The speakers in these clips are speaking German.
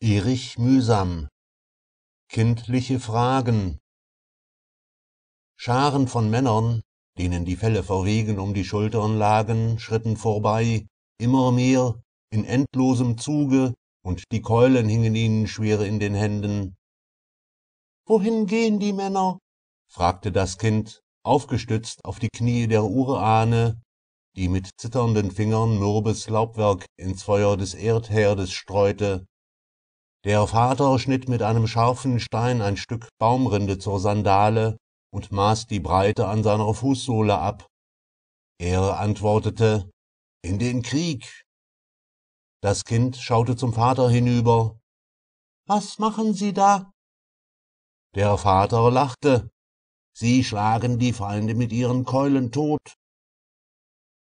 Erich Mühsam Kindliche Fragen Scharen von Männern, denen die Felle vor Regen um die Schultern lagen, schritten vorbei, immer mehr, in endlosem Zuge, und die Keulen hingen ihnen schwer in den Händen. Wohin gehen die Männer? fragte das Kind, aufgestützt auf die Knie der Urahne, die mit zitternden Fingern nurbes Laubwerk ins Feuer des Erdherdes streute der Vater schnitt mit einem scharfen Stein ein Stück Baumrinde zur Sandale und maß die Breite an seiner Fußsohle ab. Er antwortete, in den Krieg. Das Kind schaute zum Vater hinüber. Was machen Sie da? Der Vater lachte. Sie schlagen die Feinde mit ihren Keulen tot.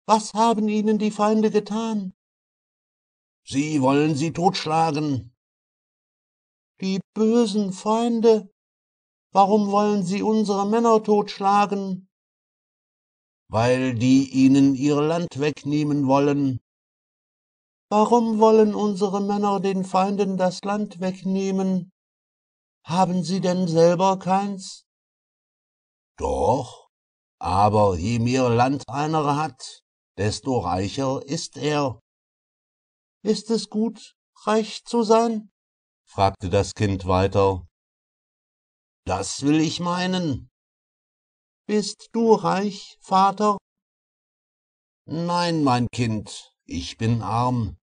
Was haben Ihnen die Feinde getan? Sie wollen sie totschlagen, die bösen Feinde. Warum wollen sie unsere Männer totschlagen? Weil die ihnen ihr Land wegnehmen wollen. Warum wollen unsere Männer den Feinden das Land wegnehmen? Haben sie denn selber keins? Doch, aber je mehr Land einer hat, desto reicher ist er. Ist es gut, reich zu sein? fragte das Kind weiter. Das will ich meinen. Bist du reich, Vater? Nein, mein Kind, ich bin arm.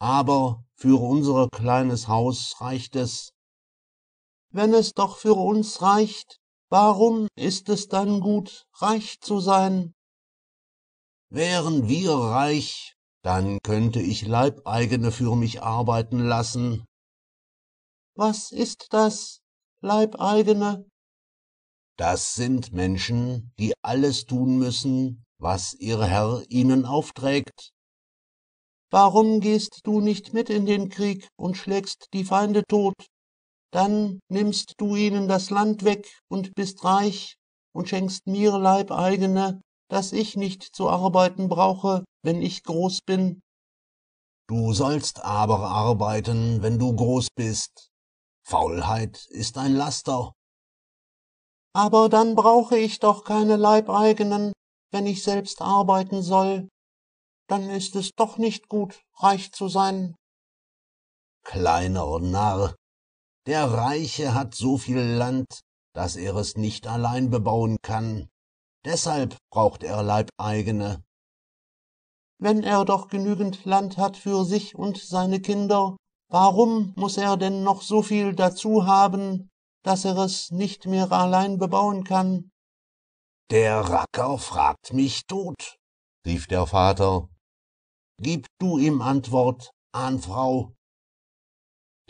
Aber für unser kleines Haus reicht es. Wenn es doch für uns reicht, warum ist es dann gut, reich zu sein? Wären wir reich, dann könnte ich Leibeigene für mich arbeiten lassen, was ist das, Leibeigene? Das sind Menschen, die alles tun müssen, was ihr Herr ihnen aufträgt. Warum gehst du nicht mit in den Krieg und schlägst die Feinde tot? Dann nimmst du ihnen das Land weg und bist reich und schenkst mir Leibeigene, dass ich nicht zu arbeiten brauche, wenn ich groß bin. Du sollst aber arbeiten, wenn du groß bist, Faulheit ist ein Laster. Aber dann brauche ich doch keine Leibeigenen, wenn ich selbst arbeiten soll. Dann ist es doch nicht gut, reich zu sein. Kleiner Narr, der Reiche hat so viel Land, dass er es nicht allein bebauen kann. Deshalb braucht er Leibeigene. Wenn er doch genügend Land hat für sich und seine Kinder, Warum muß er denn noch so viel dazu haben, daß er es nicht mehr allein bebauen kann? Der Racker fragt mich tot, rief der Vater. Gib du ihm Antwort, Ahnfrau.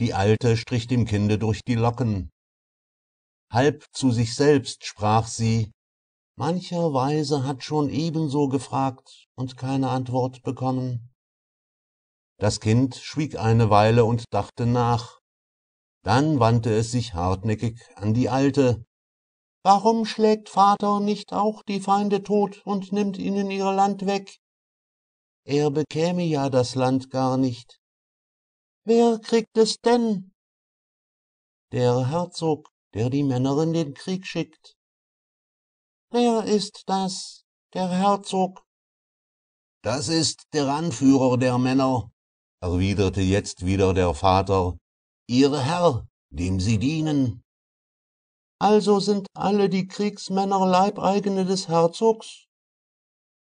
Die Alte strich dem Kinde durch die Locken. Halb zu sich selbst sprach sie, mancher Weise hat schon ebenso gefragt und keine Antwort bekommen. Das Kind schwieg eine Weile und dachte nach. Dann wandte es sich hartnäckig an die Alte. Warum schlägt Vater nicht auch die Feinde tot und nimmt ihnen ihr Land weg? Er bekäme ja das Land gar nicht. Wer kriegt es denn? Der Herzog, der die Männer in den Krieg schickt. Wer ist das? Der Herzog. Das ist der Anführer der Männer, erwiderte jetzt wieder der Vater, Ihr Herr, dem Sie dienen. Also sind alle die Kriegsmänner Leibeigene des Herzogs?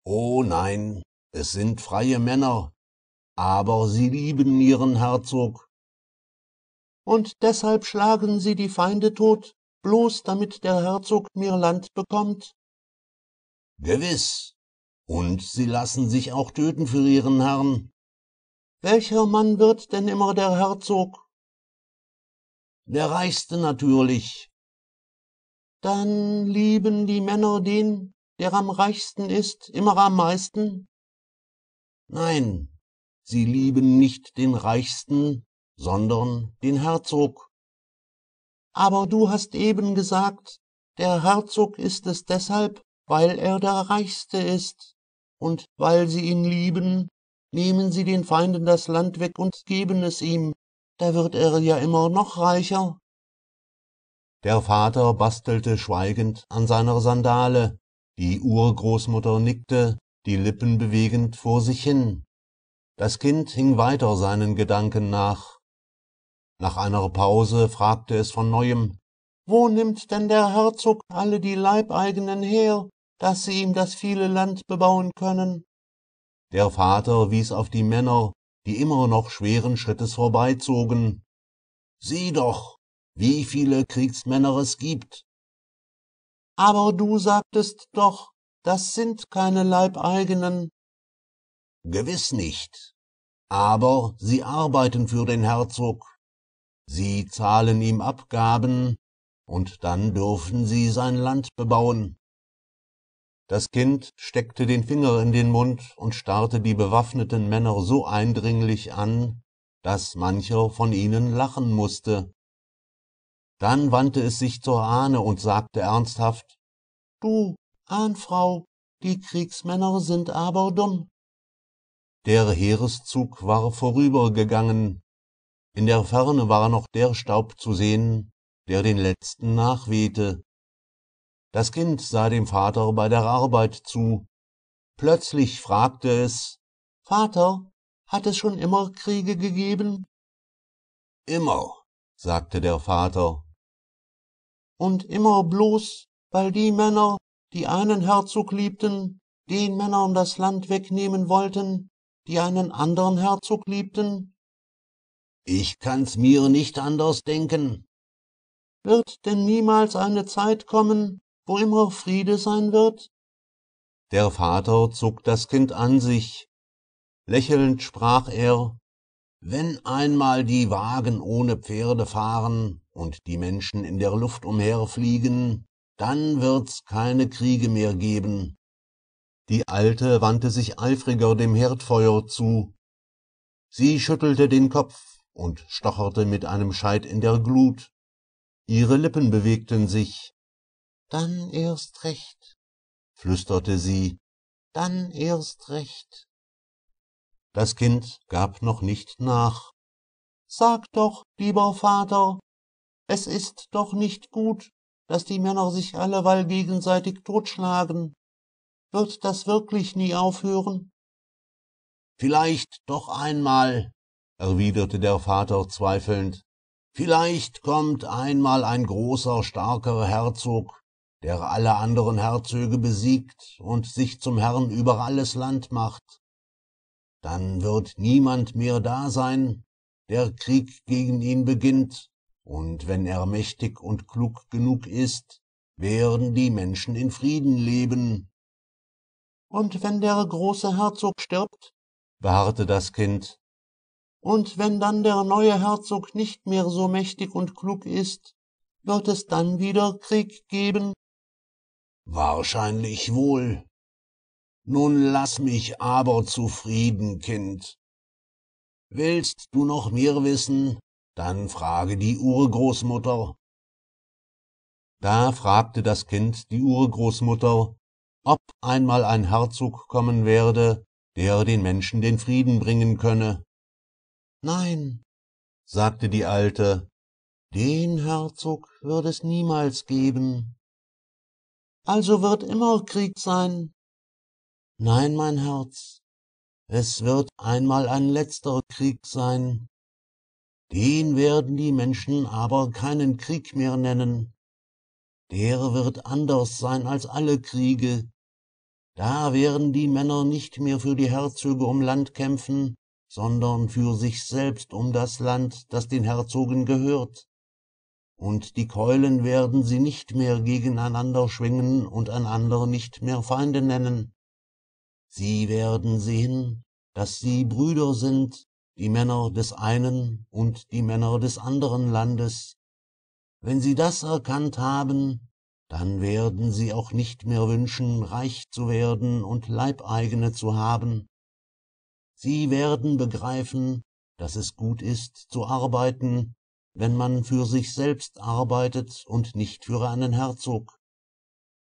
Oh nein, es sind freie Männer, aber sie lieben ihren Herzog. Und deshalb schlagen sie die Feinde tot, bloß damit der Herzog mir Land bekommt? Gewiss, und sie lassen sich auch töten für ihren Herrn. Welcher Mann wird denn immer der Herzog? Der Reichste natürlich. Dann lieben die Männer den, der am reichsten ist, immer am meisten? Nein, sie lieben nicht den Reichsten, sondern den Herzog. Aber du hast eben gesagt, der Herzog ist es deshalb, weil er der Reichste ist, und weil sie ihn lieben, Nehmen Sie den Feinden das Land weg und geben es ihm, da wird er ja immer noch reicher. Der Vater bastelte schweigend an seiner Sandale, die Urgroßmutter nickte, die Lippen bewegend vor sich hin. Das Kind hing weiter seinen Gedanken nach. Nach einer Pause fragte es von neuem Wo nimmt denn der Herzog alle die Leibeigenen her, dass sie ihm das viele Land bebauen können? Der Vater wies auf die Männer, die immer noch schweren Schrittes vorbeizogen. Sieh doch, wie viele Kriegsmänner es gibt. Aber du sagtest doch, das sind keine Leibeigenen. Gewiss nicht. Aber sie arbeiten für den Herzog. Sie zahlen ihm Abgaben, und dann dürfen sie sein Land bebauen das kind steckte den finger in den mund und starrte die bewaffneten männer so eindringlich an daß mancher von ihnen lachen mußte dann wandte es sich zur ahne und sagte ernsthaft du ahnfrau die kriegsmänner sind aber dumm der heereszug war vorübergegangen in der ferne war noch der staub zu sehen der den letzten nachwehte das Kind sah dem Vater bei der Arbeit zu. Plötzlich fragte es Vater, hat es schon immer Kriege gegeben? Immer, sagte der Vater. Und immer bloß, weil die Männer, die einen Herzog liebten, den Männern das Land wegnehmen wollten, die einen anderen Herzog liebten? Ich kann's mir nicht anders denken. Wird denn niemals eine Zeit kommen, wo immer Friede sein wird? Der Vater zog das Kind an sich. Lächelnd sprach er, Wenn einmal die Wagen ohne Pferde fahren und die Menschen in der Luft umherfliegen, dann wird's keine Kriege mehr geben. Die Alte wandte sich eifriger dem Herdfeuer zu. Sie schüttelte den Kopf und stocherte mit einem Scheit in der Glut. Ihre Lippen bewegten sich, dann erst recht flüsterte sie dann erst recht das kind gab noch nicht nach sag doch lieber vater es ist doch nicht gut daß die männer sich alleweil gegenseitig totschlagen wird das wirklich nie aufhören vielleicht doch einmal erwiderte der vater zweifelnd vielleicht kommt einmal ein großer starker herzog der alle anderen Herzöge besiegt und sich zum Herrn über alles Land macht. Dann wird niemand mehr da sein, der Krieg gegen ihn beginnt, und wenn er mächtig und klug genug ist, werden die Menschen in Frieden leben. Und wenn der große Herzog stirbt, beharrte das Kind, und wenn dann der neue Herzog nicht mehr so mächtig und klug ist, wird es dann wieder Krieg geben? Wahrscheinlich wohl. Nun lass mich aber zufrieden, Kind. Willst du noch mehr wissen, dann frage die Urgroßmutter. Da fragte das Kind die Urgroßmutter, ob einmal ein Herzog kommen werde, der den Menschen den Frieden bringen könne. Nein, sagte die Alte, den Herzog wird es niemals geben also wird immer Krieg sein. Nein, mein Herz, es wird einmal ein letzter Krieg sein. Den werden die Menschen aber keinen Krieg mehr nennen. Der wird anders sein als alle Kriege. Da werden die Männer nicht mehr für die Herzöge um Land kämpfen, sondern für sich selbst um das Land, das den Herzogen gehört und die Keulen werden sie nicht mehr gegeneinander schwingen und einander nicht mehr Feinde nennen. Sie werden sehen, dass sie Brüder sind, die Männer des einen und die Männer des anderen Landes. Wenn sie das erkannt haben, dann werden sie auch nicht mehr wünschen, reich zu werden und Leibeigene zu haben. Sie werden begreifen, dass es gut ist zu arbeiten wenn man für sich selbst arbeitet und nicht für einen Herzog.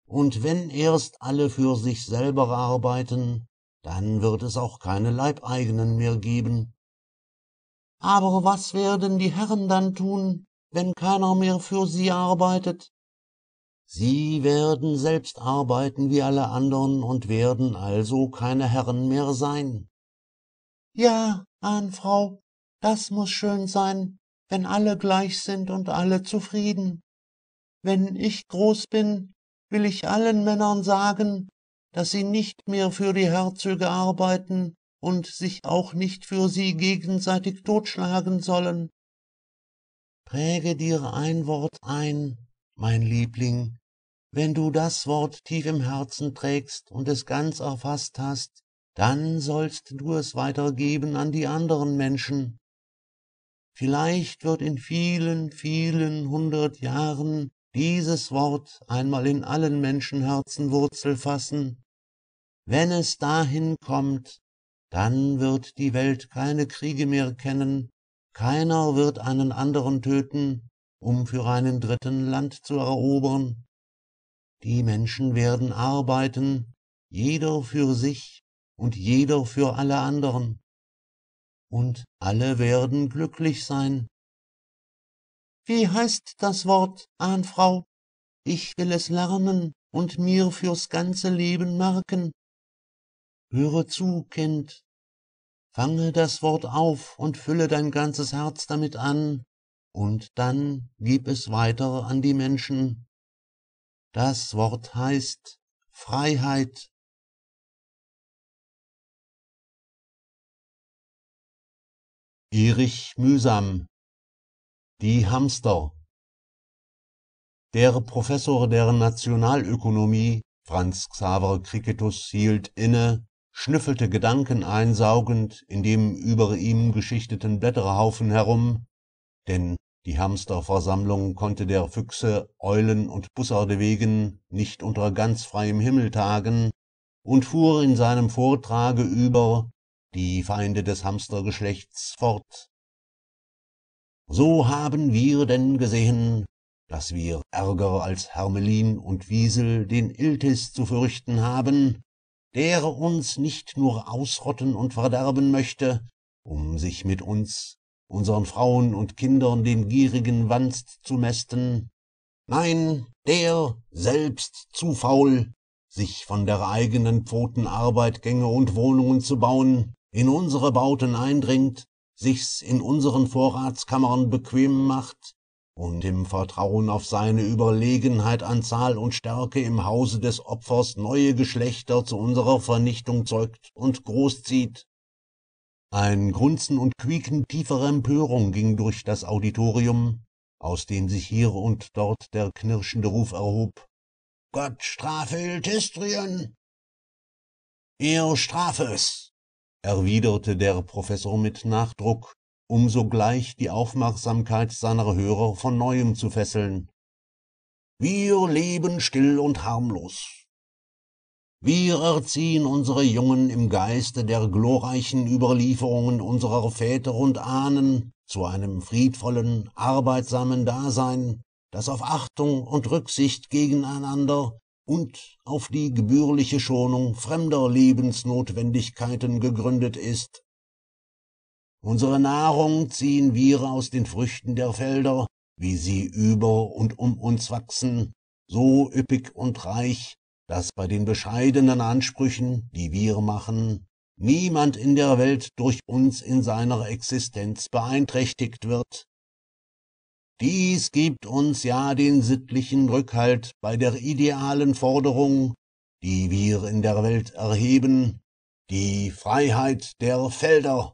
Und wenn erst alle für sich selber arbeiten, dann wird es auch keine Leibeigenen mehr geben. Aber was werden die Herren dann tun, wenn keiner mehr für sie arbeitet? Sie werden selbst arbeiten wie alle anderen und werden also keine Herren mehr sein. Ja, Ahnfrau, das muß schön sein, wenn alle gleich sind und alle zufrieden. Wenn ich groß bin, will ich allen Männern sagen, dass sie nicht mehr für die Herzöge arbeiten und sich auch nicht für sie gegenseitig totschlagen sollen. Präge dir ein Wort ein, mein Liebling, wenn du das Wort tief im Herzen trägst und es ganz erfasst hast, dann sollst du es weitergeben an die anderen Menschen. Vielleicht wird in vielen, vielen hundert Jahren dieses Wort einmal in allen Menschenherzen Wurzel fassen. Wenn es dahin kommt, dann wird die Welt keine Kriege mehr kennen, keiner wird einen anderen töten, um für einen dritten Land zu erobern. Die Menschen werden arbeiten, jeder für sich und jeder für alle anderen und alle werden glücklich sein. Wie heißt das Wort, Ahnfrau? Ich will es lernen und mir fürs ganze Leben merken. Höre zu, Kind. Fange das Wort auf und fülle dein ganzes Herz damit an, und dann gib es weiter an die Menschen. Das Wort heißt Freiheit. Erich Mühsam Die Hamster Der Professor der Nationalökonomie Franz Xaver Cricketus hielt inne, schnüffelte Gedanken einsaugend in dem über ihm geschichteten Blätterhaufen herum, denn die Hamsterversammlung konnte der Füchse, Eulen und Bussarde wegen nicht unter ganz freiem Himmel tagen, und fuhr in seinem Vortrage über die Feinde des Hamstergeschlechts fort. So haben wir denn gesehen, dass wir Ärger als Hermelin und Wiesel den Iltis zu fürchten haben, der uns nicht nur ausrotten und verderben möchte, um sich mit uns, unseren Frauen und Kindern den gierigen Wanst zu mästen, nein, der selbst zu faul, sich von der eigenen Pfotenarbeit Gänge und Wohnungen zu bauen, in unsere Bauten eindringt, sich's in unseren Vorratskammern bequem macht und im Vertrauen auf seine Überlegenheit an Zahl und Stärke im Hause des Opfers neue Geschlechter zu unserer Vernichtung zeugt und großzieht. Ein Grunzen und Quieken tiefer Empörung ging durch das Auditorium, aus dem sich hier und dort der knirschende Ruf erhob. Gott strafe Iltistrien! Ihr strafe es, erwiderte der professor mit nachdruck um sogleich die aufmerksamkeit seiner hörer von neuem zu fesseln wir leben still und harmlos wir erziehen unsere jungen im geiste der glorreichen überlieferungen unserer väter und ahnen zu einem friedvollen arbeitsamen dasein das auf achtung und rücksicht gegeneinander und auf die gebührliche Schonung fremder Lebensnotwendigkeiten gegründet ist. Unsere Nahrung ziehen wir aus den Früchten der Felder, wie sie über und um uns wachsen, so üppig und reich, dass bei den bescheidenen Ansprüchen, die wir machen, niemand in der Welt durch uns in seiner Existenz beeinträchtigt wird, dies gibt uns ja den sittlichen Rückhalt bei der idealen Forderung, die wir in der Welt erheben, die Freiheit der Felder.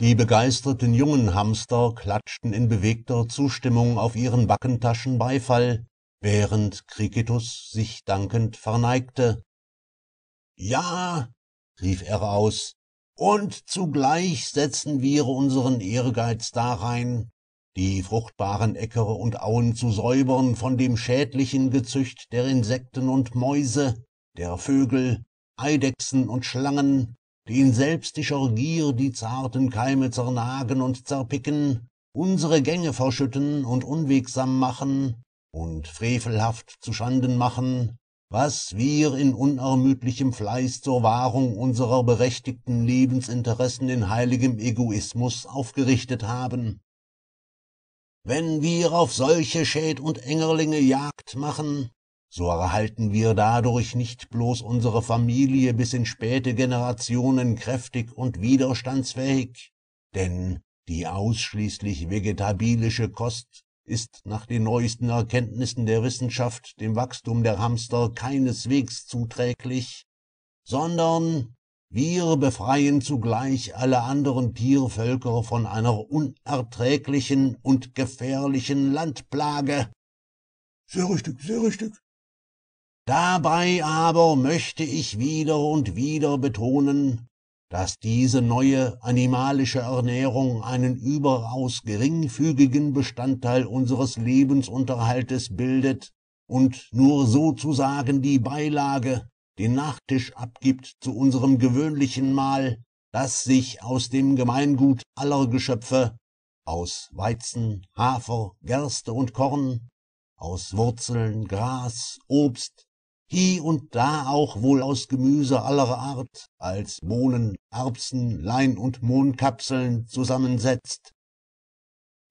Die begeisterten jungen Hamster klatschten in bewegter Zustimmung auf ihren Backentaschen Beifall, während Kriketus sich dankend verneigte. Ja, rief er aus, und zugleich setzen wir unseren Ehrgeiz darein, die fruchtbaren äcker und auen zu säubern von dem schädlichen gezücht der insekten und mäuse der vögel eidechsen und schlangen die in selbstischer gier die zarten keime zernagen und zerpicken unsere gänge verschütten und unwegsam machen und frevelhaft zuschanden machen was wir in unermüdlichem fleiß zur wahrung unserer berechtigten lebensinteressen in heiligem egoismus aufgerichtet haben wenn wir auf solche Schäd und Engerlinge Jagd machen, so erhalten wir dadurch nicht bloß unsere Familie bis in späte Generationen kräftig und widerstandsfähig, denn die ausschließlich vegetabilische Kost ist nach den neuesten Erkenntnissen der Wissenschaft dem Wachstum der Hamster keineswegs zuträglich, sondern wir befreien zugleich alle anderen Tiervölker von einer unerträglichen und gefährlichen Landplage. Sehr richtig, sehr richtig. Dabei aber möchte ich wieder und wieder betonen, dass diese neue animalische Ernährung einen überaus geringfügigen Bestandteil unseres Lebensunterhaltes bildet und nur sozusagen die Beilage, den Nachtisch abgibt zu unserem gewöhnlichen Mahl, das sich aus dem Gemeingut aller Geschöpfe, aus Weizen, Hafer, Gerste und Korn, aus Wurzeln, Gras, Obst, hie und da auch wohl aus Gemüse aller Art, als Bohnen, Erbsen, Lein und Mohnkapseln zusammensetzt.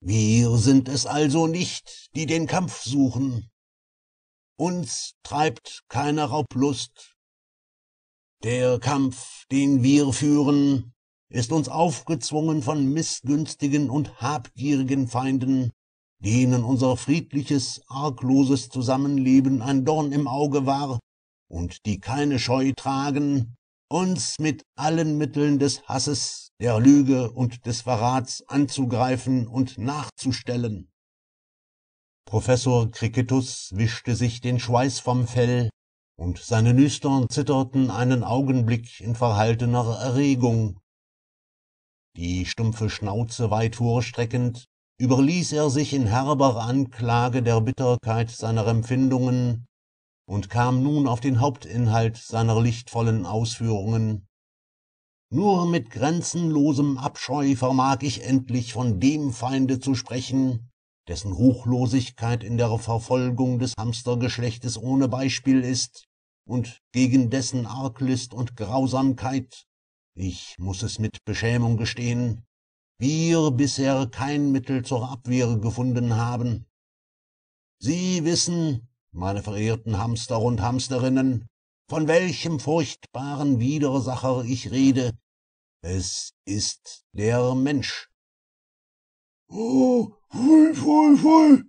Wir sind es also nicht, die den Kampf suchen. Uns treibt keine Raublust, der Kampf, den wir führen, ist uns aufgezwungen von missgünstigen und habgierigen Feinden, denen unser friedliches, argloses Zusammenleben ein Dorn im Auge war und die keine Scheu tragen, uns mit allen Mitteln des Hasses, der Lüge und des Verrats anzugreifen und nachzustellen. Professor Cricketus wischte sich den Schweiß vom Fell und seine Nüstern zitterten einen Augenblick in verhaltener Erregung. Die stumpfe Schnauze weit vorstreckend, überließ er sich in herber Anklage der Bitterkeit seiner Empfindungen und kam nun auf den Hauptinhalt seiner lichtvollen Ausführungen. Nur mit grenzenlosem Abscheu vermag ich endlich von dem Feinde zu sprechen, dessen Ruchlosigkeit in der Verfolgung des Hamstergeschlechtes ohne Beispiel ist und gegen dessen Arglist und Grausamkeit, ich muß es mit Beschämung gestehen, wir bisher kein Mittel zur Abwehr gefunden haben. Sie wissen, meine verehrten Hamster und Hamsterinnen, von welchem furchtbaren Widersacher ich rede. Es ist der Mensch. Oh, voll, voll, voll.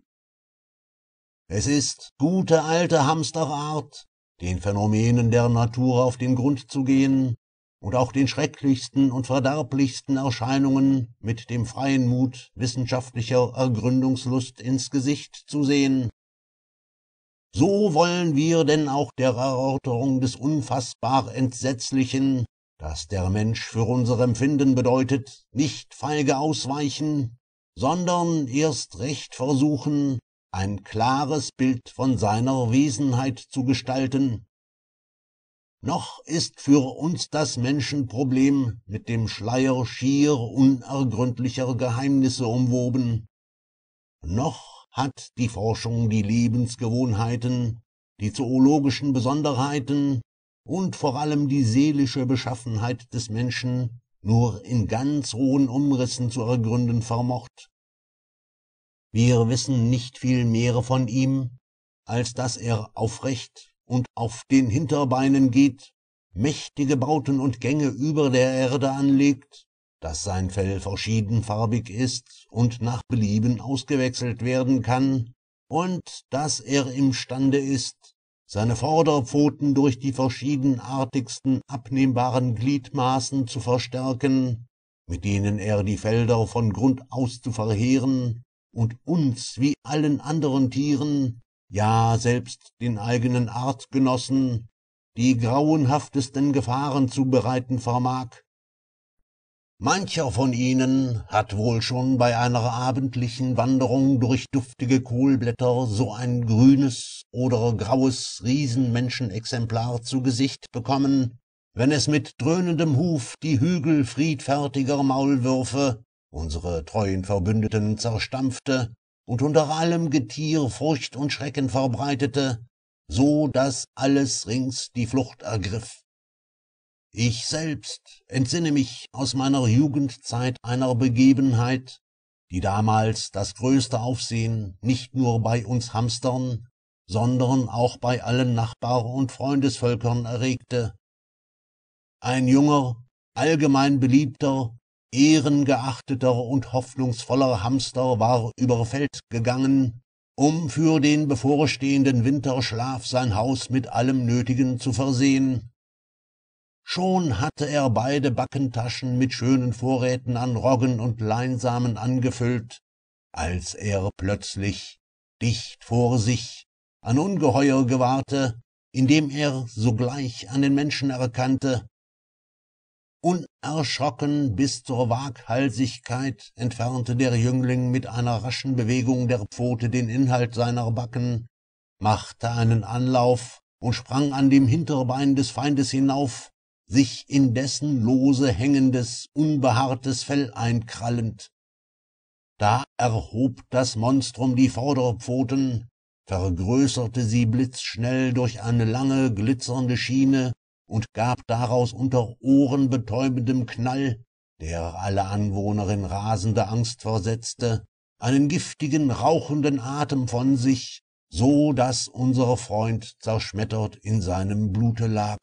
Es ist gute alte Hamsterart, den Phänomenen der Natur auf den Grund zu gehen und auch den schrecklichsten und verderblichsten Erscheinungen mit dem freien Mut wissenschaftlicher Ergründungslust ins Gesicht zu sehen. So wollen wir denn auch der Erörterung des unfassbar Entsetzlichen, das der Mensch für unser Empfinden bedeutet, nicht feige ausweichen sondern erst recht versuchen, ein klares Bild von seiner Wesenheit zu gestalten. Noch ist für uns das Menschenproblem mit dem Schleier schier unergründlicher Geheimnisse umwoben. Noch hat die Forschung die Lebensgewohnheiten, die zoologischen Besonderheiten und vor allem die seelische Beschaffenheit des Menschen nur in ganz rohen Umrissen zu ergründen vermocht. Wir wissen nicht viel mehr von ihm, als dass er aufrecht und auf den Hinterbeinen geht, mächtige Bauten und Gänge über der Erde anlegt, dass sein Fell verschiedenfarbig ist und nach Belieben ausgewechselt werden kann, und dass er imstande ist, seine Vorderpfoten durch die verschiedenartigsten abnehmbaren Gliedmaßen zu verstärken, mit denen er die Felder von Grund aus zu verheeren und uns wie allen anderen Tieren, ja selbst den eigenen Artgenossen, die grauenhaftesten Gefahren zu bereiten vermag, Mancher von ihnen hat wohl schon bei einer abendlichen Wanderung durch duftige Kohlblätter so ein grünes oder graues Riesenmenschenexemplar zu Gesicht bekommen, wenn es mit dröhnendem Huf die Hügel friedfertiger Maulwürfe, unsere treuen Verbündeten, zerstampfte und unter allem Getier Furcht und Schrecken verbreitete, so daß alles rings die Flucht ergriff ich selbst entsinne mich aus meiner Jugendzeit einer Begebenheit, die damals das größte Aufsehen nicht nur bei uns Hamstern, sondern auch bei allen Nachbar- und Freundesvölkern erregte. Ein junger, allgemein beliebter, ehrengeachteter und hoffnungsvoller Hamster war über Feld gegangen, um für den bevorstehenden Winterschlaf sein Haus mit allem Nötigen zu versehen, schon hatte er beide Backentaschen mit schönen Vorräten an Roggen und Leinsamen angefüllt, als er plötzlich dicht vor sich ein Ungeheuer gewahrte, indem er sogleich an den Menschen erkannte. Unerschrocken bis zur Waghalsigkeit entfernte der Jüngling mit einer raschen Bewegung der Pfote den Inhalt seiner Backen, machte einen Anlauf und sprang an dem Hinterbein des Feindes hinauf, sich in dessen lose hängendes, unbehaartes Fell einkrallend. Da erhob das Monstrum die Vorderpfoten, vergrößerte sie blitzschnell durch eine lange, glitzernde Schiene und gab daraus unter ohrenbetäubendem Knall, der alle Anwohner in rasende Angst versetzte, einen giftigen, rauchenden Atem von sich, so daß unser Freund zerschmettert in seinem Blute lag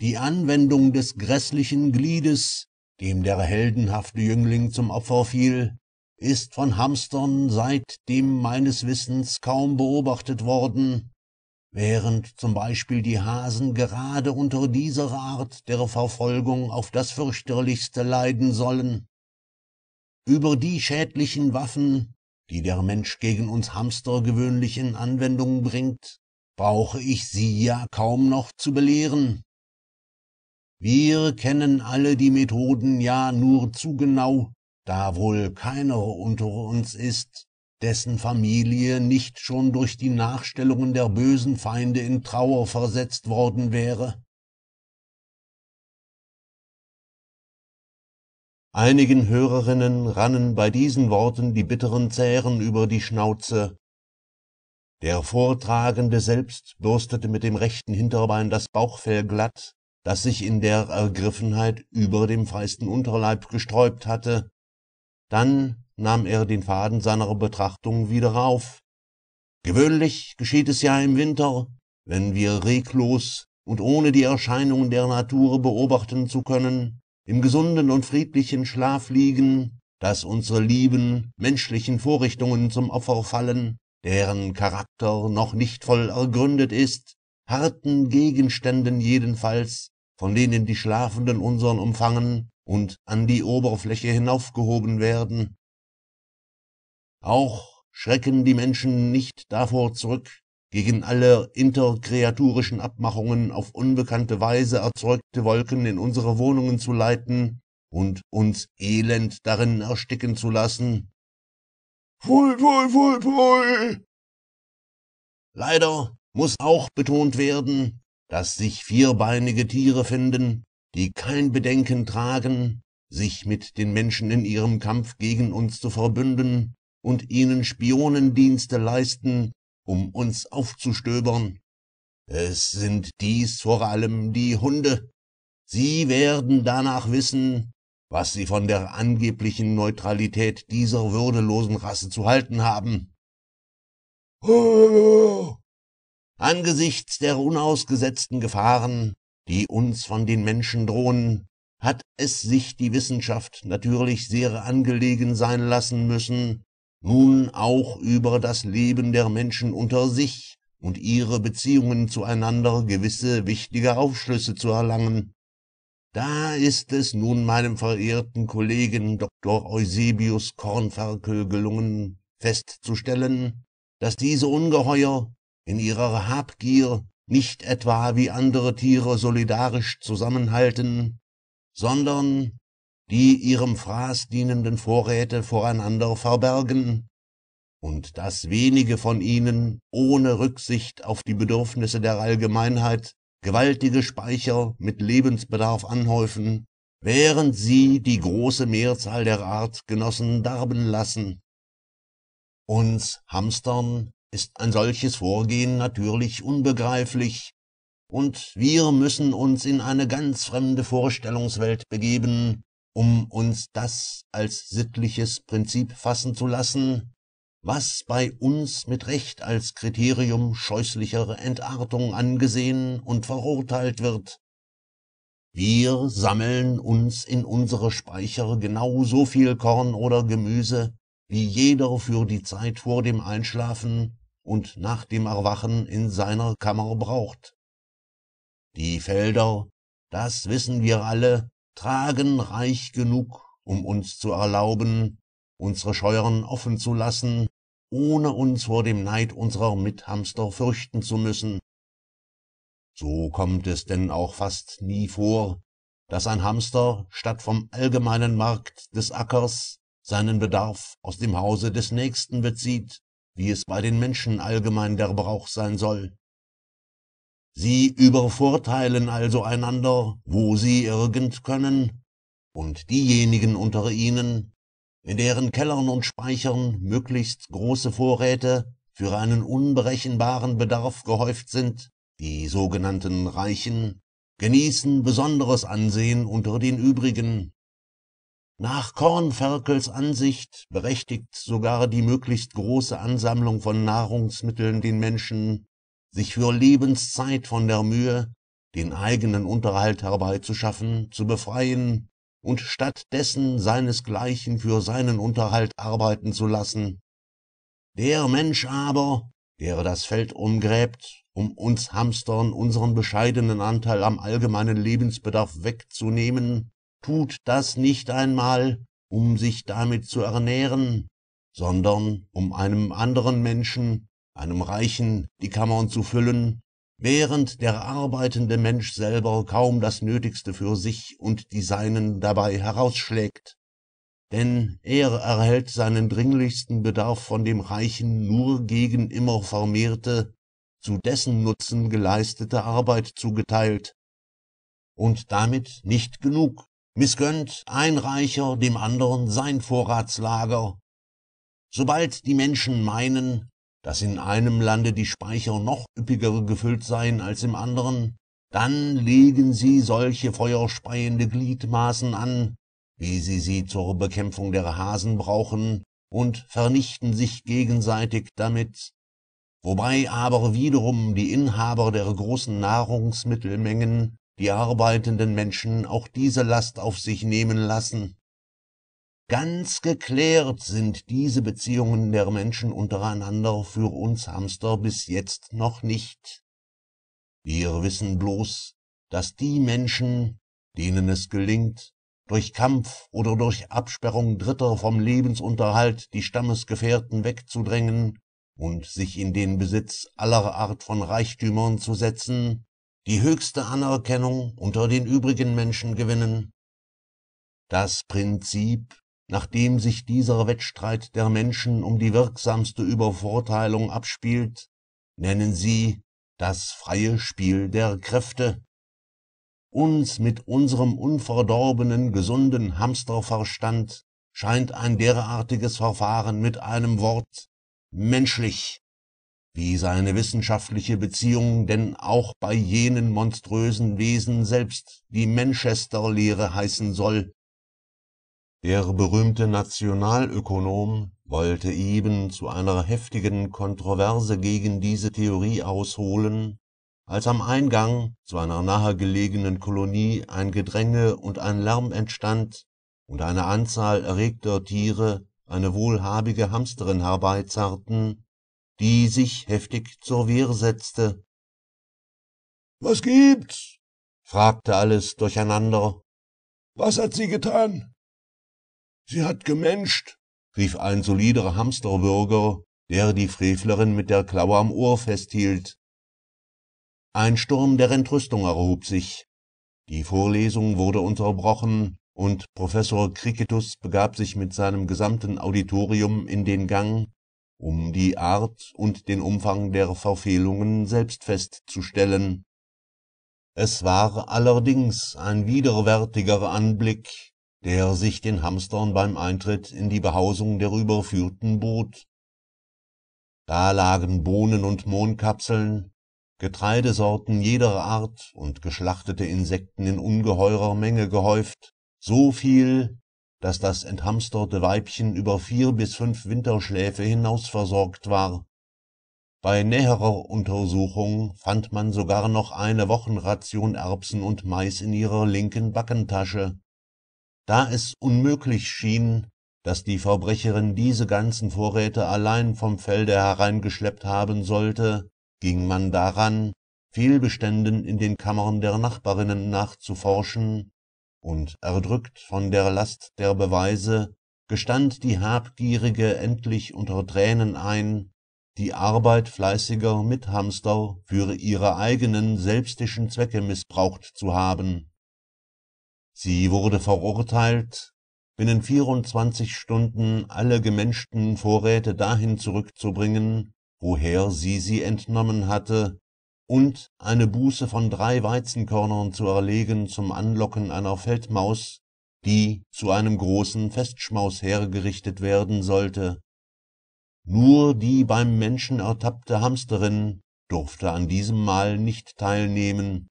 die Anwendung des grässlichen Gliedes, dem der heldenhafte Jüngling zum Opfer fiel, ist von Hamstern seitdem meines Wissens kaum beobachtet worden, während zum Beispiel die Hasen gerade unter dieser Art der Verfolgung auf das fürchterlichste leiden sollen. Über die schädlichen Waffen, die der Mensch gegen uns Hamster gewöhnlich in Anwendung bringt, brauche ich Sie ja kaum noch zu belehren. Wir kennen alle die Methoden ja nur zu genau, da wohl keiner unter uns ist, dessen Familie nicht schon durch die Nachstellungen der bösen Feinde in Trauer versetzt worden wäre. Einigen Hörerinnen rannen bei diesen Worten die bitteren Zähren über die Schnauze. Der Vortragende selbst bürstete mit dem rechten Hinterbein das Bauchfell glatt, das sich in der Ergriffenheit über dem feisten Unterleib gesträubt hatte. Dann nahm er den Faden seiner Betrachtung wieder auf. Gewöhnlich geschieht es ja im Winter, wenn wir reglos und ohne die Erscheinungen der Natur beobachten zu können, im gesunden und friedlichen Schlaf liegen, dass unsere lieben menschlichen Vorrichtungen zum Opfer fallen, deren Charakter noch nicht voll ergründet ist, harten Gegenständen jedenfalls, von denen die Schlafenden unsern umfangen und an die Oberfläche hinaufgehoben werden. Auch schrecken die Menschen nicht davor zurück, gegen alle interkreaturischen Abmachungen auf unbekannte Weise erzeugte Wolken in unsere Wohnungen zu leiten und uns elend darin ersticken zu lassen. Pui, pui, pui, pui. Leider muss auch betont werden, daß sich vierbeinige Tiere finden, die kein Bedenken tragen, sich mit den Menschen in ihrem Kampf gegen uns zu verbünden und ihnen Spionendienste leisten, um uns aufzustöbern. Es sind dies vor allem die Hunde. Sie werden danach wissen, was sie von der angeblichen Neutralität dieser würdelosen Rasse zu halten haben. Oh! Angesichts der unausgesetzten Gefahren, die uns von den Menschen drohen, hat es sich die Wissenschaft natürlich sehr angelegen sein lassen müssen, nun auch über das Leben der Menschen unter sich und ihre Beziehungen zueinander gewisse wichtige Aufschlüsse zu erlangen. Da ist es nun meinem verehrten Kollegen Dr. Eusebius Kornferkel gelungen, festzustellen, dass diese ungeheuer in ihrer Habgier nicht etwa wie andere Tiere solidarisch zusammenhalten, sondern die ihrem Fraß dienenden Vorräte voreinander verbergen und dass wenige von ihnen ohne Rücksicht auf die Bedürfnisse der Allgemeinheit gewaltige Speicher mit Lebensbedarf anhäufen, während sie die große Mehrzahl der Artgenossen darben lassen. Uns Hamstern ist ein solches Vorgehen natürlich unbegreiflich, und wir müssen uns in eine ganz fremde Vorstellungswelt begeben, um uns das als sittliches Prinzip fassen zu lassen, was bei uns mit Recht als Kriterium scheußlicher Entartung angesehen und verurteilt wird. Wir sammeln uns in unsere Speicher genau so viel Korn oder Gemüse, wie jeder für die Zeit vor dem Einschlafen und nach dem Erwachen in seiner Kammer braucht. Die Felder, das wissen wir alle, tragen reich genug, um uns zu erlauben, unsere Scheuern offen zu lassen, ohne uns vor dem Neid unserer Mithamster fürchten zu müssen. So kommt es denn auch fast nie vor, dass ein Hamster statt vom allgemeinen Markt des Ackers seinen Bedarf aus dem Hause des Nächsten bezieht wie es bei den Menschen allgemein der Brauch sein soll. Sie übervorteilen also einander, wo sie irgend können, und diejenigen unter ihnen, in deren Kellern und Speichern möglichst große Vorräte für einen unberechenbaren Bedarf gehäuft sind, die sogenannten Reichen, genießen besonderes Ansehen unter den übrigen, nach Kornferkels Ansicht berechtigt sogar die möglichst große Ansammlung von Nahrungsmitteln den Menschen, sich für Lebenszeit von der Mühe, den eigenen Unterhalt herbeizuschaffen, zu befreien und stattdessen seinesgleichen für seinen Unterhalt arbeiten zu lassen. Der Mensch aber, der das Feld umgräbt, um uns Hamstern unseren bescheidenen Anteil am allgemeinen Lebensbedarf wegzunehmen, tut das nicht einmal, um sich damit zu ernähren, sondern um einem anderen Menschen, einem Reichen, die Kammern zu füllen, während der arbeitende Mensch selber kaum das Nötigste für sich und die Seinen dabei herausschlägt. Denn er erhält seinen dringlichsten Bedarf von dem Reichen nur gegen immer vermehrte, zu dessen Nutzen geleistete Arbeit zugeteilt. Und damit nicht genug, missgönnt ein Reicher dem anderen sein Vorratslager. Sobald die Menschen meinen, dass in einem Lande die Speicher noch üppiger gefüllt seien als im anderen, dann legen sie solche feuerspeiende Gliedmaßen an, wie sie sie zur Bekämpfung der Hasen brauchen, und vernichten sich gegenseitig damit, wobei aber wiederum die Inhaber der großen Nahrungsmittelmengen die arbeitenden Menschen auch diese Last auf sich nehmen lassen. Ganz geklärt sind diese Beziehungen der Menschen untereinander für uns Hamster bis jetzt noch nicht. Wir wissen bloß, dass die Menschen, denen es gelingt, durch Kampf oder durch Absperrung Dritter vom Lebensunterhalt die Stammesgefährten wegzudrängen und sich in den Besitz aller Art von Reichtümern zu setzen, die höchste Anerkennung unter den übrigen Menschen gewinnen. Das Prinzip, nach dem sich dieser Wettstreit der Menschen um die wirksamste Übervorteilung abspielt, nennen sie das freie Spiel der Kräfte. Uns mit unserem unverdorbenen, gesunden Hamsterverstand scheint ein derartiges Verfahren mit einem Wort menschlich wie seine wissenschaftliche Beziehung denn auch bei jenen monströsen Wesen selbst die Manchester-Lehre heißen soll. Der berühmte Nationalökonom wollte eben zu einer heftigen Kontroverse gegen diese Theorie ausholen, als am Eingang zu einer nahegelegenen Kolonie ein Gedränge und ein Lärm entstand und eine Anzahl erregter Tiere eine wohlhabige Hamsterin herbeizerrten, die sich heftig zur Wehr setzte. Was gibt's? fragte alles durcheinander. Was hat sie getan? Sie hat gemenscht, rief ein solider Hamsterbürger, der die Frevlerin mit der Klaue am Ohr festhielt. Ein Sturm der Entrüstung erhob sich. Die Vorlesung wurde unterbrochen und Professor Cricketus begab sich mit seinem gesamten Auditorium in den Gang, um die Art und den Umfang der Verfehlungen selbst festzustellen. Es war allerdings ein widerwärtiger Anblick, der sich den Hamstern beim Eintritt in die Behausung der Überführten bot. Da lagen Bohnen und Mohnkapseln, Getreidesorten jeder Art und geschlachtete Insekten in ungeheurer Menge gehäuft, so viel, dass das enthamsterte weibchen über vier bis fünf winterschläfe hinaus versorgt war bei näherer untersuchung fand man sogar noch eine wochenration erbsen und mais in ihrer linken backentasche da es unmöglich schien dass die verbrecherin diese ganzen vorräte allein vom felde hereingeschleppt haben sollte ging man daran fehlbeständen in den kammern der nachbarinnen nachzuforschen und erdrückt von der Last der Beweise, gestand die Habgierige endlich unter Tränen ein, die Arbeit fleißiger Mithamster für ihre eigenen selbstischen Zwecke missbraucht zu haben. Sie wurde verurteilt, binnen 24 Stunden alle gemenschten Vorräte dahin zurückzubringen, woher sie sie entnommen hatte, und eine Buße von drei Weizenkörnern zu erlegen zum Anlocken einer Feldmaus, die zu einem großen Festschmaus hergerichtet werden sollte. Nur die beim Menschen ertappte Hamsterin durfte an diesem Mahl nicht teilnehmen.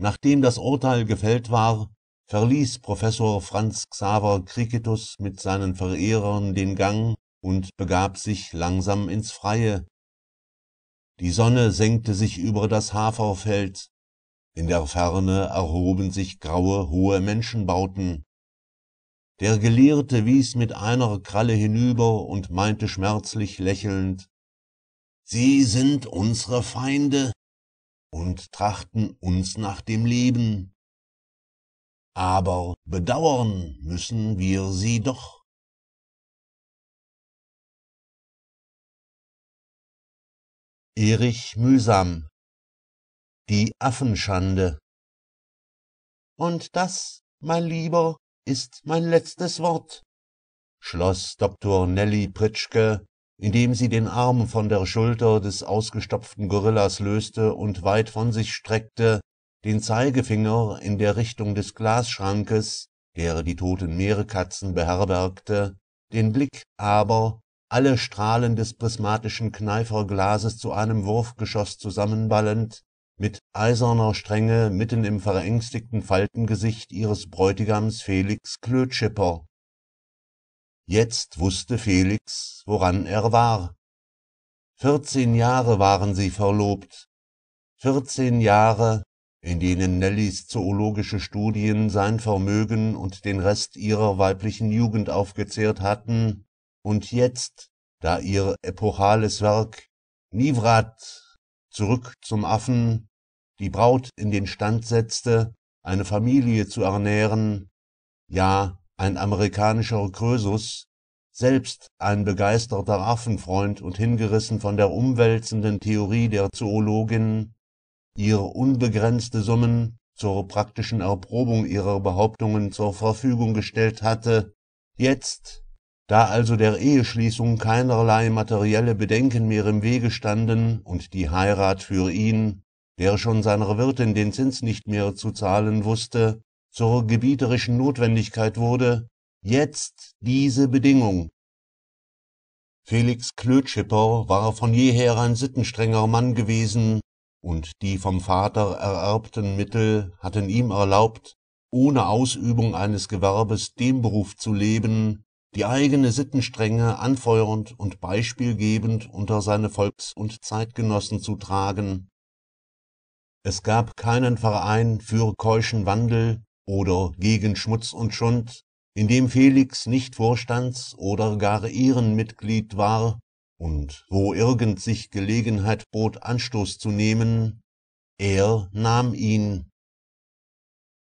Nachdem das Urteil gefällt war, verließ Professor Franz Xaver Cricketus mit seinen Verehrern den Gang und begab sich langsam ins Freie, die Sonne senkte sich über das Haferfeld, in der Ferne erhoben sich graue, hohe Menschenbauten. Der Gelehrte wies mit einer Kralle hinüber und meinte schmerzlich lächelnd, Sie sind unsere Feinde und trachten uns nach dem Leben. Aber bedauern müssen wir sie doch. Erich Mühsam Die Affenschande Und das, mein Lieber, ist mein letztes Wort, schloss Dr. Nelly Pritschke, indem sie den Arm von der Schulter des ausgestopften Gorillas löste und weit von sich streckte, den Zeigefinger in der Richtung des Glasschrankes, der die toten Meerkatzen beherbergte, den Blick aber alle Strahlen des prismatischen Kneiferglases zu einem Wurfgeschoss zusammenballend, mit eiserner Strenge mitten im verängstigten Faltengesicht ihres Bräutigams Felix Klötschipper. Jetzt wusste Felix, woran er war. Vierzehn Jahre waren sie verlobt. Vierzehn Jahre, in denen Nellys zoologische Studien sein Vermögen und den Rest ihrer weiblichen Jugend aufgezehrt hatten, und jetzt, da ihr epochales Werk Nivrat zurück zum Affen die Braut in den Stand setzte, eine Familie zu ernähren, ja, ein amerikanischer Krösus, selbst ein begeisterter Affenfreund und hingerissen von der umwälzenden Theorie der Zoologin, ihr unbegrenzte Summen zur praktischen Erprobung ihrer Behauptungen zur Verfügung gestellt hatte, jetzt da also der Eheschließung keinerlei materielle Bedenken mehr im Wege standen und die Heirat für ihn, der schon seiner Wirtin den Zins nicht mehr zu zahlen wusste, zur gebieterischen Notwendigkeit wurde, jetzt diese Bedingung. Felix Klötschipper war von jeher ein sittenstrenger Mann gewesen, und die vom Vater ererbten Mittel hatten ihm erlaubt, ohne Ausübung eines Gewerbes dem Beruf zu leben, die eigene Sittenstrenge anfeuernd und beispielgebend unter seine Volks- und Zeitgenossen zu tragen. Es gab keinen Verein für keuschen Wandel oder gegen Schmutz und Schund, in dem Felix nicht Vorstands- oder gar Ehrenmitglied war und wo irgend sich Gelegenheit bot, Anstoß zu nehmen, er nahm ihn.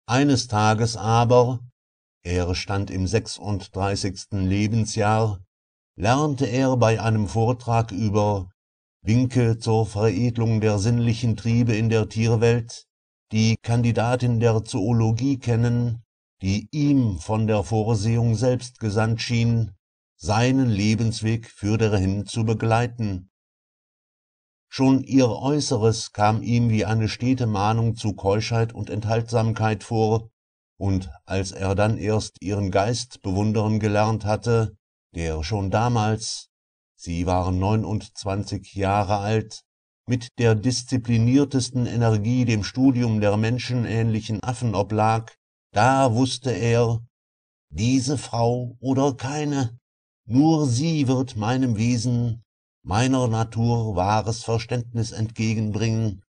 Eines Tages aber, er stand im 36. Lebensjahr, lernte er bei einem Vortrag über Winke zur Veredlung der sinnlichen Triebe in der Tierwelt die Kandidatin der Zoologie kennen, die ihm von der Vorsehung selbst gesandt schien, seinen Lebensweg für fürderhin zu begleiten. Schon ihr Äußeres kam ihm wie eine stete Mahnung zu Keuschheit und Enthaltsamkeit vor, und als er dann erst ihren geist bewundern gelernt hatte der schon damals sie waren neunundzwanzig jahre alt mit der diszipliniertesten energie dem studium der menschenähnlichen affen oblag da wusste er diese frau oder keine nur sie wird meinem wesen meiner natur wahres verständnis entgegenbringen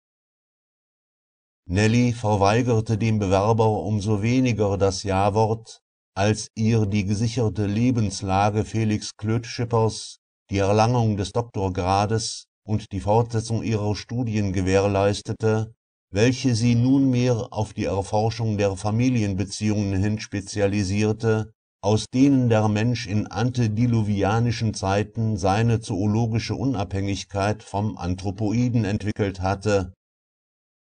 Nelly verweigerte dem Bewerber umso weniger das Jawort, als ihr die gesicherte Lebenslage Felix Klötschippers, die Erlangung des Doktorgrades und die Fortsetzung ihrer Studien gewährleistete, welche sie nunmehr auf die Erforschung der Familienbeziehungen hin spezialisierte, aus denen der Mensch in antediluvianischen Zeiten seine zoologische Unabhängigkeit vom Anthropoiden entwickelt hatte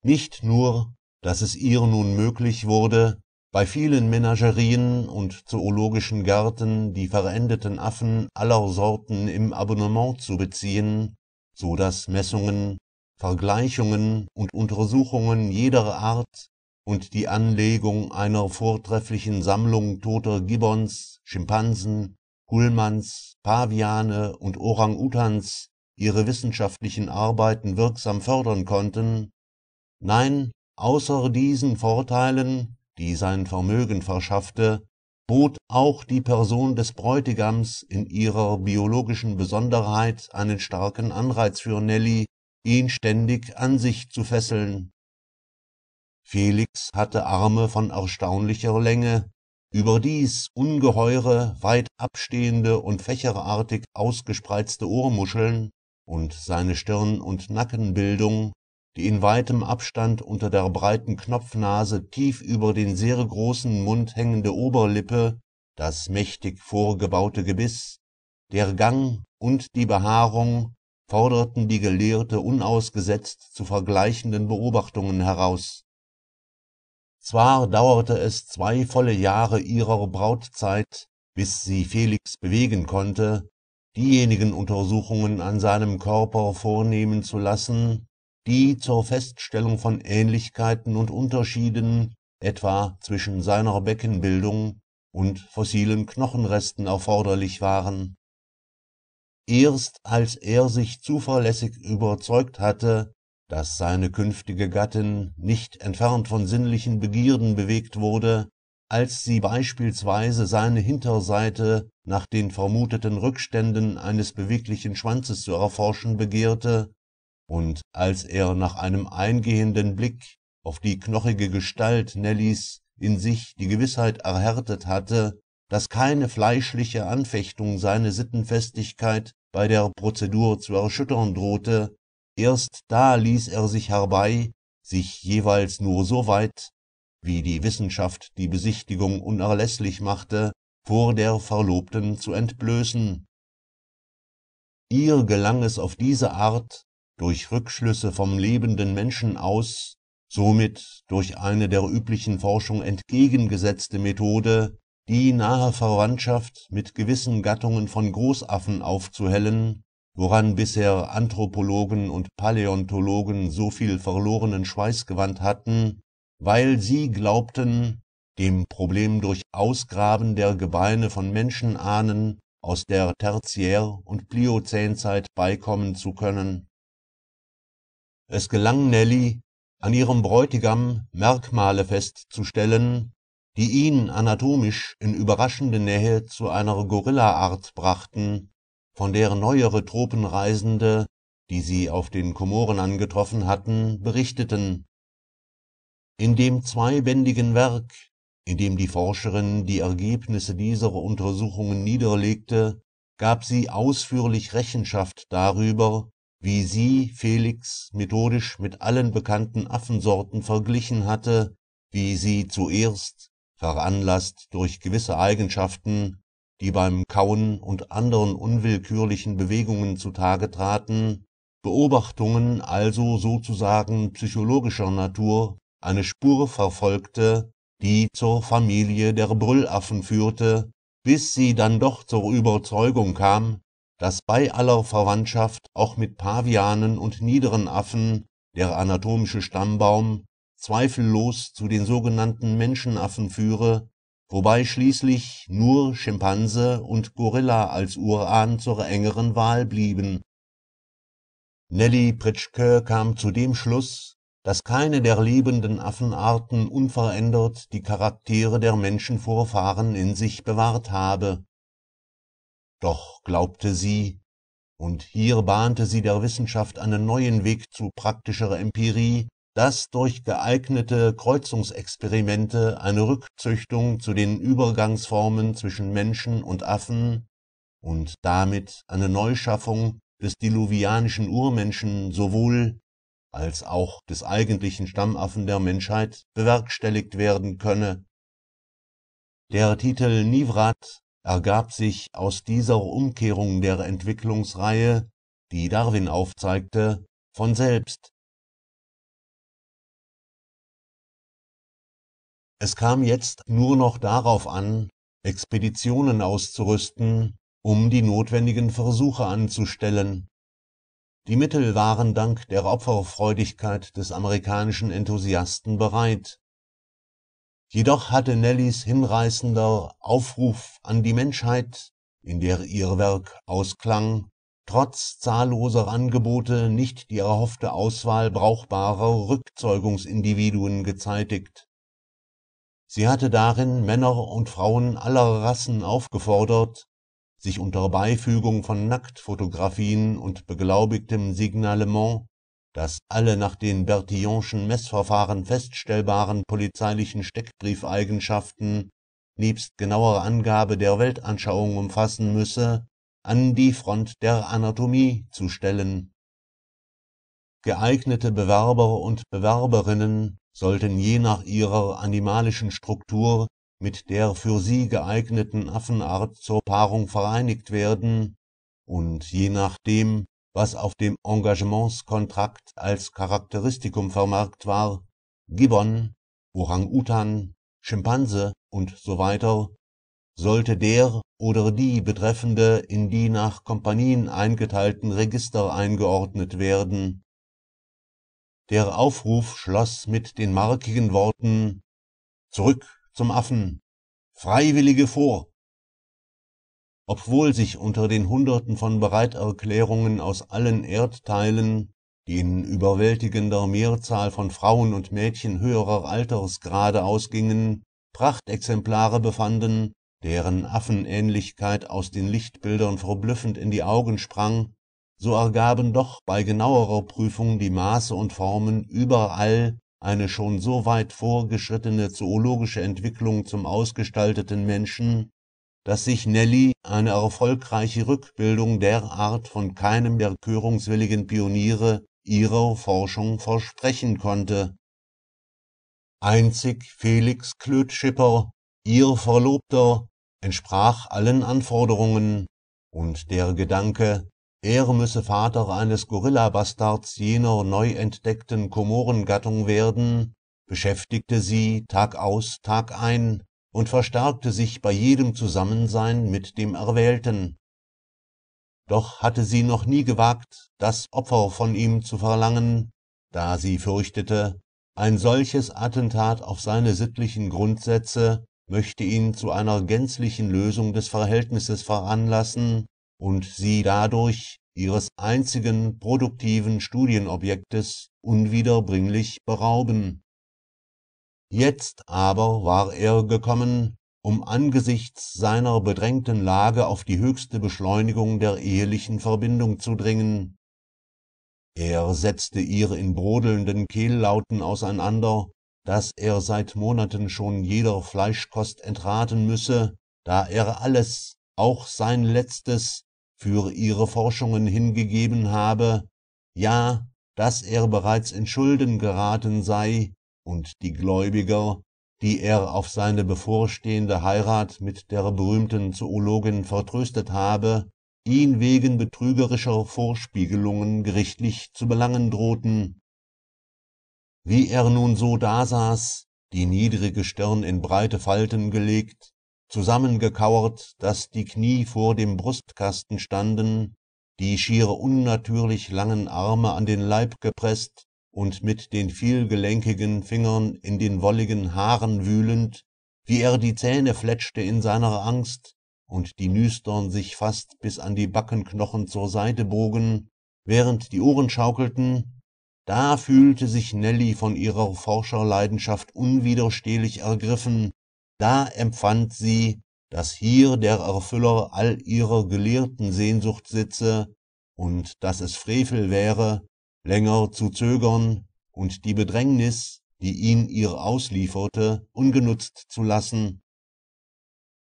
nicht nur, dass es ihr nun möglich wurde, bei vielen Menagerien und zoologischen Gärten die verendeten Affen aller Sorten im Abonnement zu beziehen, so dass Messungen, Vergleichungen und Untersuchungen jeder Art und die Anlegung einer vortrefflichen Sammlung toter Gibbons, Schimpansen, Kuhlmanns, Paviane und Orang-Utans ihre wissenschaftlichen Arbeiten wirksam fördern konnten, Nein, außer diesen Vorteilen, die sein Vermögen verschaffte, bot auch die Person des Bräutigams in ihrer biologischen Besonderheit einen starken Anreiz für Nelly, ihn ständig an sich zu fesseln. Felix hatte Arme von erstaunlicher Länge, überdies ungeheure, weit abstehende und fächerartig ausgespreizte Ohrmuscheln und seine Stirn- und Nackenbildung die in weitem Abstand unter der breiten Knopfnase tief über den sehr großen Mund hängende Oberlippe, das mächtig vorgebaute Gebiss, der Gang und die Behaarung forderten die Gelehrte unausgesetzt zu vergleichenden Beobachtungen heraus. Zwar dauerte es zwei volle Jahre ihrer Brautzeit, bis sie Felix bewegen konnte, diejenigen Untersuchungen an seinem Körper vornehmen zu lassen, die zur Feststellung von Ähnlichkeiten und Unterschieden etwa zwischen seiner Beckenbildung und fossilen Knochenresten erforderlich waren. Erst als er sich zuverlässig überzeugt hatte, dass seine künftige Gattin nicht entfernt von sinnlichen Begierden bewegt wurde, als sie beispielsweise seine Hinterseite nach den vermuteten Rückständen eines beweglichen Schwanzes zu erforschen begehrte, und als er nach einem eingehenden Blick auf die knochige Gestalt Nellys in sich die Gewissheit erhärtet hatte, dass keine fleischliche Anfechtung seine Sittenfestigkeit bei der Prozedur zu erschüttern drohte, erst da ließ er sich herbei, sich jeweils nur so weit, wie die Wissenschaft die Besichtigung unerlässlich machte, vor der Verlobten zu entblößen. Ihr gelang es auf diese Art, durch Rückschlüsse vom lebenden Menschen aus, somit durch eine der üblichen Forschung entgegengesetzte Methode, die nahe Verwandtschaft mit gewissen Gattungen von Großaffen aufzuhellen, woran bisher Anthropologen und Paläontologen so viel verlorenen Schweiß gewandt hatten, weil sie glaubten, dem Problem durch Ausgraben der Gebeine von Menschenahnen aus der Tertiär- und Pliozänzeit beikommen zu können es gelang Nelly, an ihrem Bräutigam Merkmale festzustellen, die ihn anatomisch in überraschende Nähe zu einer Gorillaart brachten, von der neuere Tropenreisende, die sie auf den Komoren angetroffen hatten, berichteten. In dem zweibändigen Werk, in dem die Forscherin die Ergebnisse dieser Untersuchungen niederlegte, gab sie ausführlich Rechenschaft darüber, wie sie Felix methodisch mit allen bekannten Affensorten verglichen hatte, wie sie zuerst, veranlasst durch gewisse Eigenschaften, die beim Kauen und anderen unwillkürlichen Bewegungen zutage traten, Beobachtungen also sozusagen psychologischer Natur eine Spur verfolgte, die zur Familie der Brüllaffen führte, bis sie dann doch zur Überzeugung kam, dass bei aller Verwandtschaft auch mit Pavianen und niederen Affen der anatomische Stammbaum zweifellos zu den sogenannten Menschenaffen führe, wobei schließlich nur Schimpanse und Gorilla als Urahn zur engeren Wahl blieben. Nelly Pritschke kam zu dem Schluss, dass keine der lebenden Affenarten unverändert die Charaktere der Menschenvorfahren in sich bewahrt habe doch glaubte sie und hier bahnte sie der wissenschaft einen neuen weg zu praktischer empirie dass durch geeignete kreuzungsexperimente eine rückzüchtung zu den übergangsformen zwischen menschen und affen und damit eine neuschaffung des diluvianischen urmenschen sowohl als auch des eigentlichen stammaffen der menschheit bewerkstelligt werden könne der titel nivrat ergab sich aus dieser Umkehrung der Entwicklungsreihe, die Darwin aufzeigte, von selbst. Es kam jetzt nur noch darauf an, Expeditionen auszurüsten, um die notwendigen Versuche anzustellen. Die Mittel waren dank der Opferfreudigkeit des amerikanischen Enthusiasten bereit Jedoch hatte Nellys hinreißender Aufruf an die Menschheit, in der ihr Werk ausklang, trotz zahlloser Angebote nicht die erhoffte Auswahl brauchbarer Rückzeugungsindividuen gezeitigt. Sie hatte darin Männer und Frauen aller Rassen aufgefordert, sich unter Beifügung von Nacktfotografien und beglaubigtem Signalement dass alle nach den Bertillonschen Messverfahren feststellbaren polizeilichen Steckbriefeigenschaften nebst genauer Angabe der Weltanschauung umfassen müsse, an die Front der Anatomie zu stellen. Geeignete Bewerber und Bewerberinnen sollten je nach ihrer animalischen Struktur mit der für sie geeigneten Affenart zur Paarung vereinigt werden und je nachdem was auf dem Engagementskontrakt als Charakteristikum vermerkt war, Gibbon, Orang-Utan, Schimpanse und so weiter, sollte der oder die Betreffende in die nach Kompanien eingeteilten Register eingeordnet werden. Der Aufruf schloss mit den markigen Worten Zurück zum Affen, Freiwillige vor, obwohl sich unter den Hunderten von Bereiterklärungen aus allen Erdteilen, die in überwältigender Mehrzahl von Frauen und Mädchen höherer Altersgrade ausgingen, Prachtexemplare befanden, deren Affenähnlichkeit aus den Lichtbildern verblüffend in die Augen sprang, so ergaben doch bei genauerer Prüfung die Maße und Formen überall eine schon so weit vorgeschrittene zoologische Entwicklung zum ausgestalteten Menschen, dass sich Nelly eine erfolgreiche Rückbildung der Art von keinem der körungswilligen Pioniere ihrer Forschung versprechen konnte. Einzig Felix Klötschipper, ihr Verlobter, entsprach allen Anforderungen, und der Gedanke, er müsse Vater eines Gorillabastards jener neu entdeckten Komorengattung werden, beschäftigte sie Tag aus, Tag ein, und verstärkte sich bei jedem Zusammensein mit dem Erwählten. Doch hatte sie noch nie gewagt, das Opfer von ihm zu verlangen, da sie fürchtete, ein solches Attentat auf seine sittlichen Grundsätze möchte ihn zu einer gänzlichen Lösung des Verhältnisses veranlassen und sie dadurch ihres einzigen produktiven Studienobjektes unwiederbringlich berauben. Jetzt aber war er gekommen, um angesichts seiner bedrängten Lage auf die höchste Beschleunigung der ehelichen Verbindung zu dringen. Er setzte ihr in brodelnden Kehllauten auseinander, daß er seit Monaten schon jeder Fleischkost entraten müsse, da er alles, auch sein letztes, für ihre Forschungen hingegeben habe, ja, daß er bereits in Schulden geraten sei, und die Gläubiger, die er auf seine bevorstehende Heirat mit der berühmten Zoologin vertröstet habe, ihn wegen betrügerischer Vorspiegelungen gerichtlich zu belangen drohten. Wie er nun so dasaß, die niedrige Stirn in breite Falten gelegt, zusammengekauert, daß die Knie vor dem Brustkasten standen, die schiere unnatürlich langen Arme an den Leib gepresst, und mit den vielgelenkigen Fingern in den wolligen Haaren wühlend, wie er die Zähne fletschte in seiner Angst und die Nüstern sich fast bis an die Backenknochen zur Seite bogen, während die Ohren schaukelten, da fühlte sich Nelly von ihrer Forscherleidenschaft unwiderstehlich ergriffen, da empfand sie, dass hier der Erfüller all ihrer gelehrten Sehnsucht sitze und dass es Frevel wäre, länger zu zögern und die Bedrängnis, die ihn ihr auslieferte, ungenutzt zu lassen.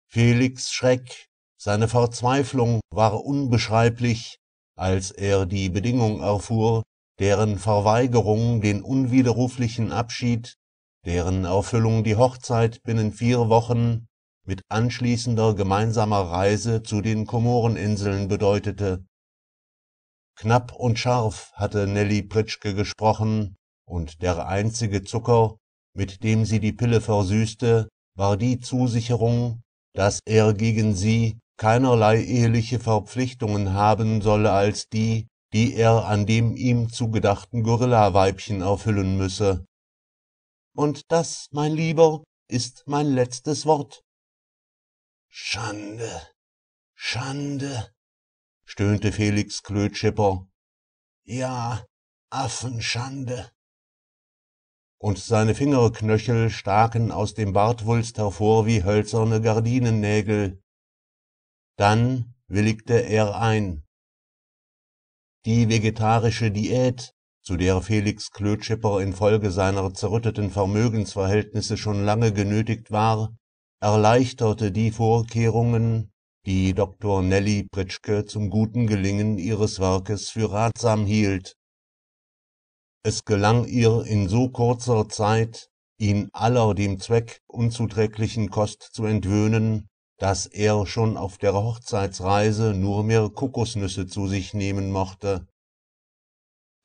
Felix Schreck, seine Verzweiflung war unbeschreiblich, als er die Bedingung erfuhr, deren Verweigerung den unwiderruflichen Abschied, deren Erfüllung die Hochzeit binnen vier Wochen mit anschließender gemeinsamer Reise zu den Komoreninseln bedeutete Knapp und scharf hatte Nelly Pritschke gesprochen, und der einzige Zucker, mit dem sie die Pille versüßte, war die Zusicherung, dass er gegen sie keinerlei eheliche Verpflichtungen haben solle als die, die er an dem ihm zugedachten Gorillaweibchen erfüllen müsse. Und das, mein Lieber, ist mein letztes Wort. Schande, Schande, stöhnte Felix Klötschipper. Ja, Affenschande. Und seine Fingerknöchel staken aus dem Bartwulst hervor wie hölzerne Gardinennägel. Dann willigte er ein. Die vegetarische Diät, zu der Felix Klötschipper infolge seiner zerrütteten Vermögensverhältnisse schon lange genötigt war, erleichterte die Vorkehrungen die Dr. Nelly Pritschke zum guten Gelingen ihres Werkes für ratsam hielt. Es gelang ihr in so kurzer Zeit, ihn aller dem Zweck unzuträglichen Kost zu entwöhnen, daß er schon auf der Hochzeitsreise nur mehr Kokosnüsse zu sich nehmen mochte.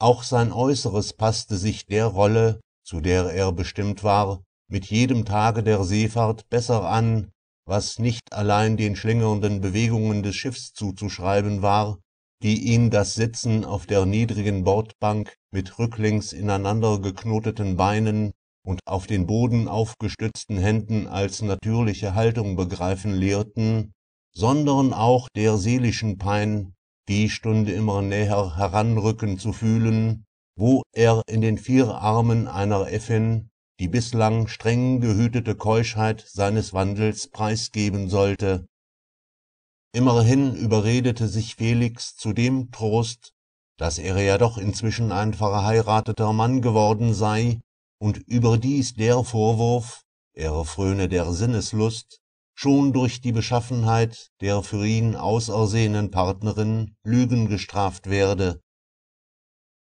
Auch sein Äußeres passte sich der Rolle, zu der er bestimmt war, mit jedem Tage der Seefahrt besser an, was nicht allein den schlängelnden Bewegungen des Schiffs zuzuschreiben war, die ihm das Sitzen auf der niedrigen Bordbank mit rücklings ineinander geknoteten Beinen und auf den Boden aufgestützten Händen als natürliche Haltung begreifen lehrten, sondern auch der seelischen Pein, die Stunde immer näher heranrücken zu fühlen, wo er in den vier Armen einer Effin die bislang streng gehütete Keuschheit seines Wandels preisgeben sollte. Immerhin überredete sich Felix zu dem Trost, dass er ja doch inzwischen ein verheirateter Mann geworden sei und überdies der Vorwurf, er fröne der Sinneslust, schon durch die Beschaffenheit der für ihn ausersehenen Partnerin Lügen gestraft werde.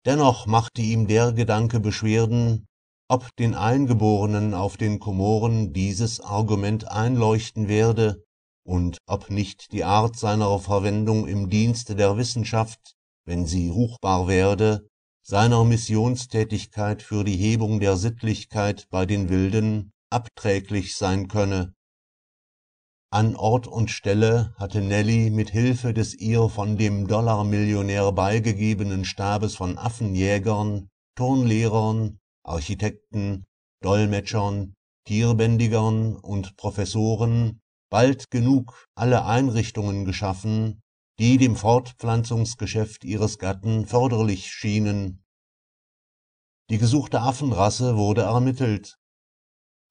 Dennoch machte ihm der Gedanke Beschwerden, ob den Eingeborenen auf den Komoren dieses Argument einleuchten werde und ob nicht die Art seiner Verwendung im Dienste der Wissenschaft, wenn sie ruchbar werde, seiner Missionstätigkeit für die Hebung der Sittlichkeit bei den Wilden abträglich sein könne. An Ort und Stelle hatte Nelly mit Hilfe des ihr von dem Dollarmillionär beigegebenen Stabes von Affenjägern, Turnlehrern Architekten, Dolmetschern, Tierbändigern und Professoren bald genug alle Einrichtungen geschaffen, die dem Fortpflanzungsgeschäft ihres Gatten förderlich schienen. Die gesuchte Affenrasse wurde ermittelt.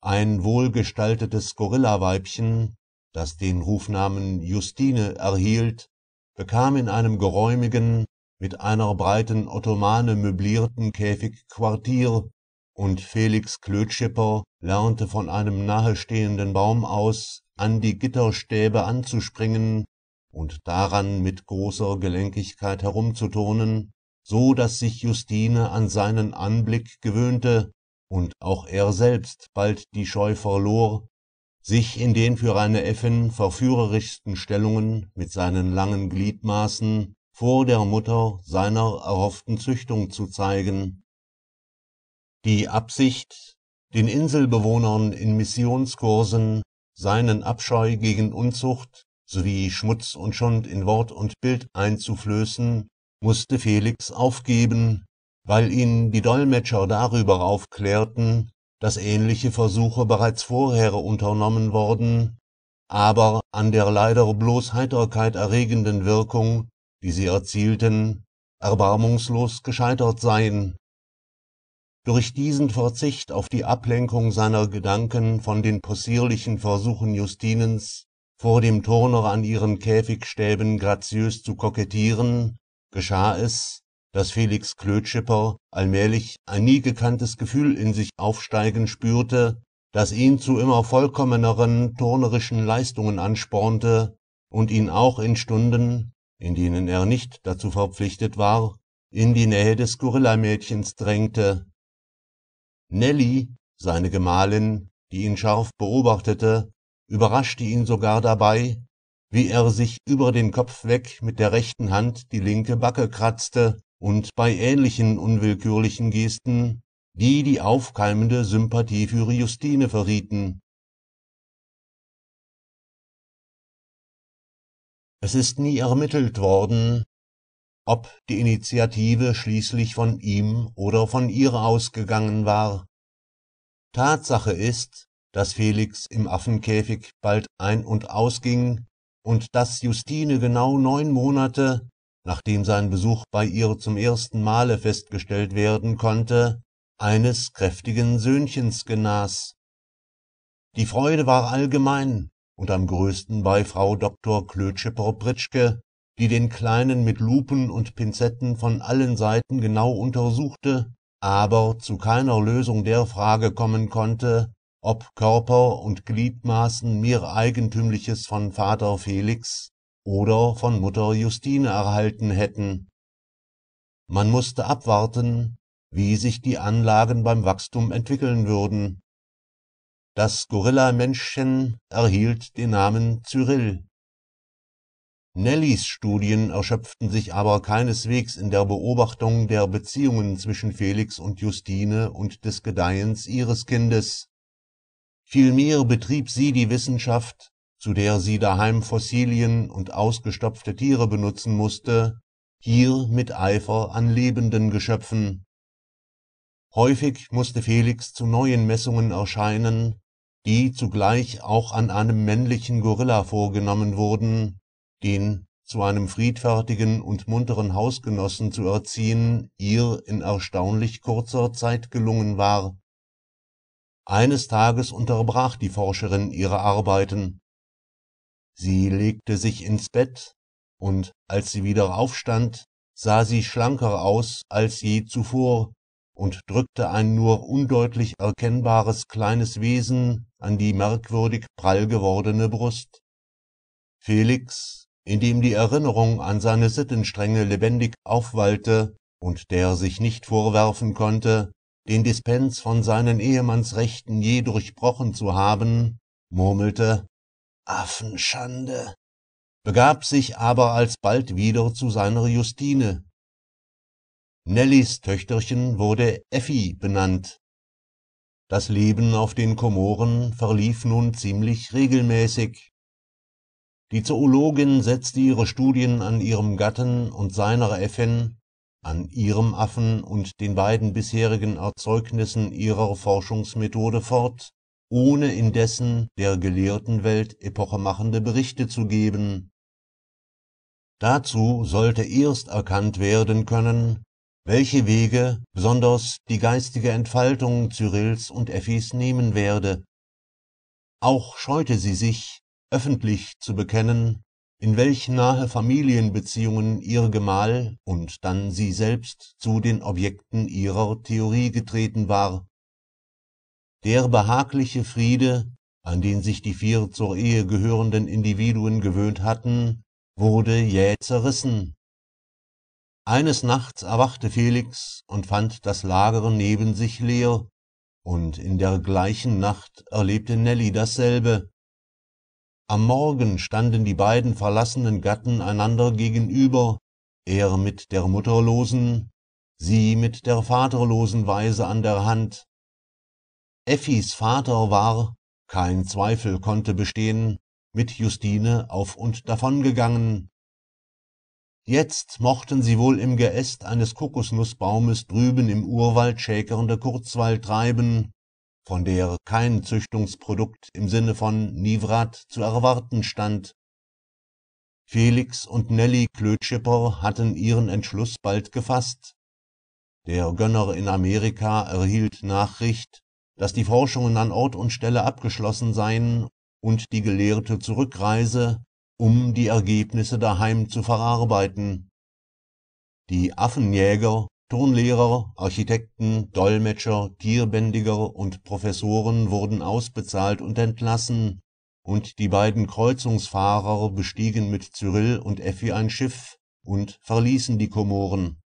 Ein wohlgestaltetes Gorillaweibchen, das den Rufnamen Justine erhielt, bekam in einem geräumigen, mit einer breiten Ottomane möblierten Käfig Quartier und Felix Klötschipper lernte von einem nahestehenden Baum aus, an die Gitterstäbe anzuspringen und daran mit großer Gelenkigkeit herumzuturnen, so daß sich Justine an seinen Anblick gewöhnte und auch er selbst bald die Scheu verlor, sich in den für eine Effin verführerischsten Stellungen mit seinen langen Gliedmaßen vor der Mutter seiner erhofften Züchtung zu zeigen die Absicht, den Inselbewohnern in Missionskursen seinen Abscheu gegen Unzucht sowie Schmutz und Schund in Wort und Bild einzuflößen, musste Felix aufgeben, weil ihn die Dolmetscher darüber aufklärten, dass ähnliche Versuche bereits vorher unternommen worden, aber an der leider bloß Heiterkeit erregenden Wirkung, die sie erzielten, erbarmungslos gescheitert seien durch diesen Verzicht auf die Ablenkung seiner Gedanken von den possierlichen Versuchen Justinens, vor dem Turner an ihren Käfigstäben graziös zu kokettieren, geschah es, dass Felix Klötschipper allmählich ein nie gekanntes Gefühl in sich aufsteigen spürte, das ihn zu immer vollkommeneren turnerischen Leistungen anspornte und ihn auch in Stunden, in denen er nicht dazu verpflichtet war, in die Nähe des Gorillamädchens drängte Nelly, seine Gemahlin, die ihn scharf beobachtete, überraschte ihn sogar dabei, wie er sich über den Kopf weg mit der rechten Hand die linke Backe kratzte und bei ähnlichen unwillkürlichen Gesten, die die aufkeimende Sympathie für Justine verrieten. Es ist nie ermittelt worden, ob die Initiative schließlich von ihm oder von ihr ausgegangen war. Tatsache ist, dass Felix im Affenkäfig bald ein- und ausging und dass Justine genau neun Monate, nachdem sein Besuch bei ihr zum ersten Male festgestellt werden konnte, eines kräftigen Söhnchens genas. Die Freude war allgemein und am größten bei Frau Dr. klötsche propritschke die den Kleinen mit Lupen und Pinzetten von allen Seiten genau untersuchte, aber zu keiner Lösung der Frage kommen konnte, ob Körper und Gliedmaßen mir Eigentümliches von Vater Felix oder von Mutter Justine erhalten hätten. Man musste abwarten, wie sich die Anlagen beim Wachstum entwickeln würden. Das gorilla Gorillamännchen erhielt den Namen Cyrill Nellys Studien erschöpften sich aber keineswegs in der Beobachtung der Beziehungen zwischen Felix und Justine und des Gedeihens ihres Kindes. Vielmehr betrieb sie die Wissenschaft, zu der sie daheim Fossilien und ausgestopfte Tiere benutzen musste, hier mit Eifer an lebenden Geschöpfen. Häufig musste Felix zu neuen Messungen erscheinen, die zugleich auch an einem männlichen Gorilla vorgenommen wurden, den zu einem friedfertigen und munteren Hausgenossen zu erziehen, ihr in erstaunlich kurzer Zeit gelungen war. Eines Tages unterbrach die Forscherin ihre Arbeiten. Sie legte sich ins Bett, und als sie wieder aufstand, sah sie schlanker aus als je zuvor und drückte ein nur undeutlich erkennbares kleines Wesen an die merkwürdig prall gewordene Brust. Felix, in dem die Erinnerung an seine Sittenstrenge lebendig aufwallte und der sich nicht vorwerfen konnte, den Dispens von seinen Ehemannsrechten je durchbrochen zu haben, murmelte Affenschande, begab sich aber alsbald wieder zu seiner Justine. Nellys Töchterchen wurde Effi benannt. Das Leben auf den Komoren verlief nun ziemlich regelmäßig. Die Zoologin setzte ihre Studien an ihrem Gatten und seiner Äffin, an ihrem Affen und den beiden bisherigen Erzeugnissen ihrer Forschungsmethode fort, ohne indessen der gelehrten Welt epochemachende Berichte zu geben. Dazu sollte erst erkannt werden können, welche Wege besonders die geistige Entfaltung Cyrils und Effis nehmen werde. Auch scheute sie sich, öffentlich zu bekennen, in welch nahe Familienbeziehungen ihr Gemahl und dann sie selbst zu den Objekten ihrer Theorie getreten war. Der behagliche Friede, an den sich die vier zur Ehe gehörenden Individuen gewöhnt hatten, wurde jäh zerrissen. Eines Nachts erwachte Felix und fand das Lager neben sich leer, und in der gleichen Nacht erlebte Nelly dasselbe am Morgen standen die beiden verlassenen Gatten einander gegenüber, er mit der mutterlosen, sie mit der vaterlosen Waise an der Hand. Effis Vater war, kein Zweifel konnte bestehen, mit Justine auf und davon gegangen. Jetzt mochten sie wohl im Geäst eines Kokosnussbaumes drüben im Urwald schäkernde Kurzwald treiben, von der kein Züchtungsprodukt im Sinne von Nivrat zu erwarten stand. Felix und Nelly Klötschipper hatten ihren Entschluss bald gefasst. Der Gönner in Amerika erhielt Nachricht, dass die Forschungen an Ort und Stelle abgeschlossen seien und die Gelehrte zurückreise, um die Ergebnisse daheim zu verarbeiten. Die Affenjäger Turnlehrer, Architekten, Dolmetscher, Tierbändiger und Professoren wurden ausbezahlt und entlassen, und die beiden Kreuzungsfahrer bestiegen mit Cyrill und Effi ein Schiff und verließen die Komoren.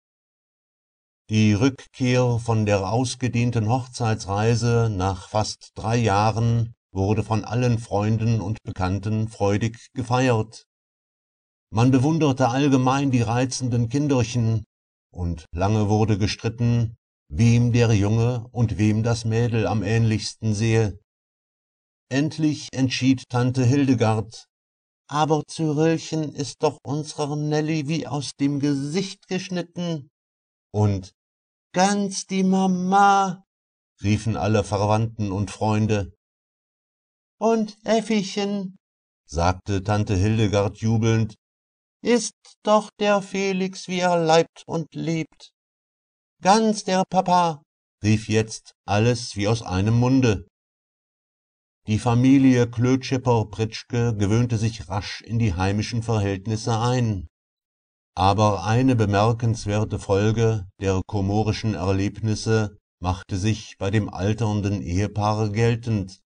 Die Rückkehr von der ausgedehnten Hochzeitsreise nach fast drei Jahren wurde von allen Freunden und Bekannten freudig gefeiert. Man bewunderte allgemein die reizenden Kinderchen, und lange wurde gestritten, wem der Junge und wem das Mädel am ähnlichsten sehe. Endlich entschied Tante Hildegard, aber Zürillchen ist doch unserer Nelly wie aus dem Gesicht geschnitten. Und ganz die Mama, riefen alle Verwandten und Freunde. Und Effichen, sagte Tante Hildegard jubelnd, ist doch der Felix, wie er leibt und lebt. Ganz der Papa, rief jetzt alles wie aus einem Munde. Die Familie Klötschepper-Pritschke gewöhnte sich rasch in die heimischen Verhältnisse ein. Aber eine bemerkenswerte Folge der komorischen Erlebnisse machte sich bei dem alternden Ehepaar geltend.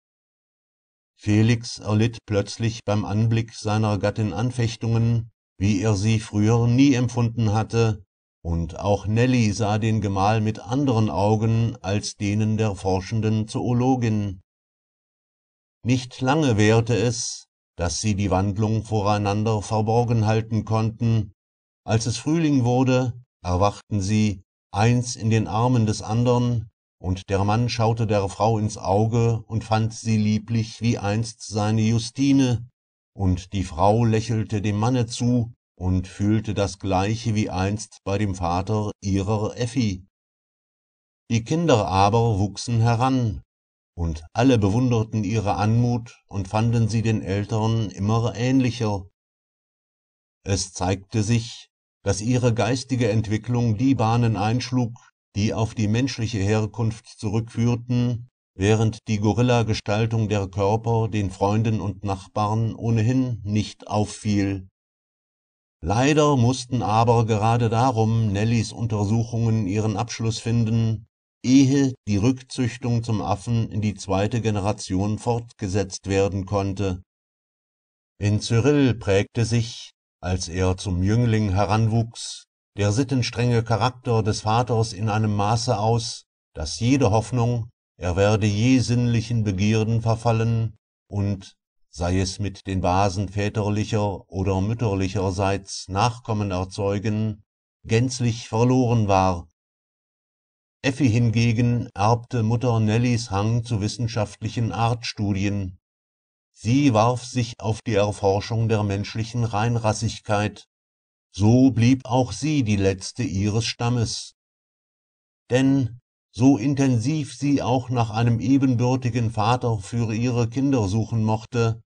Felix erlitt plötzlich beim Anblick seiner Gattin Anfechtungen, wie er sie früher nie empfunden hatte, und auch Nelly sah den Gemahl mit anderen Augen als denen der forschenden Zoologin. Nicht lange währte es, dass sie die Wandlung voreinander verborgen halten konnten. Als es Frühling wurde, erwachten sie, eins in den Armen des andern, und der Mann schaute der Frau ins Auge und fand sie lieblich wie einst seine Justine, und die frau lächelte dem manne zu und fühlte das gleiche wie einst bei dem vater ihrer effi die kinder aber wuchsen heran und alle bewunderten ihre anmut und fanden sie den eltern immer ähnlicher es zeigte sich daß ihre geistige entwicklung die bahnen einschlug die auf die menschliche herkunft zurückführten während die Gorilla-Gestaltung der Körper den Freunden und Nachbarn ohnehin nicht auffiel. Leider mussten aber gerade darum Nellys Untersuchungen ihren Abschluss finden, ehe die Rückzüchtung zum Affen in die zweite Generation fortgesetzt werden konnte. In Cyril prägte sich, als er zum Jüngling heranwuchs, der sittenstrenge Charakter des Vaters in einem Maße aus, dass jede Hoffnung, er werde je sinnlichen Begierden verfallen und sei es mit den Basen väterlicher oder mütterlicherseits Nachkommen erzeugen, gänzlich verloren war. Effi hingegen erbte Mutter Nellys Hang zu wissenschaftlichen Artstudien. Sie warf sich auf die Erforschung der menschlichen Reinrassigkeit. So blieb auch sie die letzte ihres Stammes. Denn so intensiv sie auch nach einem ebenbürtigen Vater für ihre Kinder suchen mochte,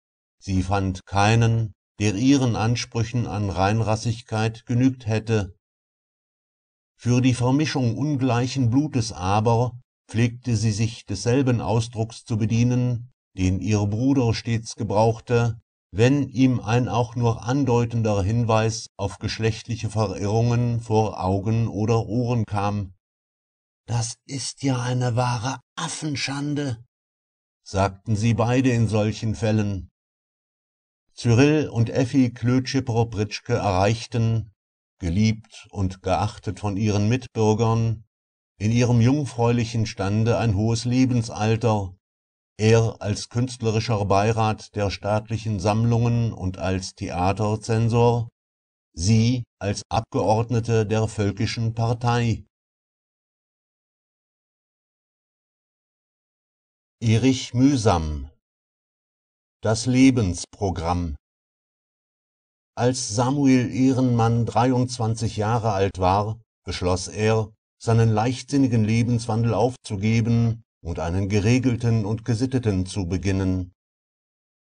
sie fand keinen, der ihren Ansprüchen an Reinrassigkeit genügt hätte. Für die Vermischung ungleichen Blutes aber pflegte sie sich desselben Ausdrucks zu bedienen, den ihr Bruder stets gebrauchte, wenn ihm ein auch nur andeutender Hinweis auf geschlechtliche Verirrungen vor Augen oder Ohren kam das ist ja eine wahre affenschande sagten sie beide in solchen fällen cyrill und effi klötzschepper-britschke erreichten geliebt und geachtet von ihren mitbürgern in ihrem jungfräulichen stande ein hohes lebensalter er als künstlerischer beirat der staatlichen sammlungen und als theaterzensor sie als abgeordnete der völkischen partei Erich Mühsam Das Lebensprogramm Als Samuel Ehrenmann 23 Jahre alt war, beschloss er, seinen leichtsinnigen Lebenswandel aufzugeben und einen geregelten und gesitteten zu beginnen.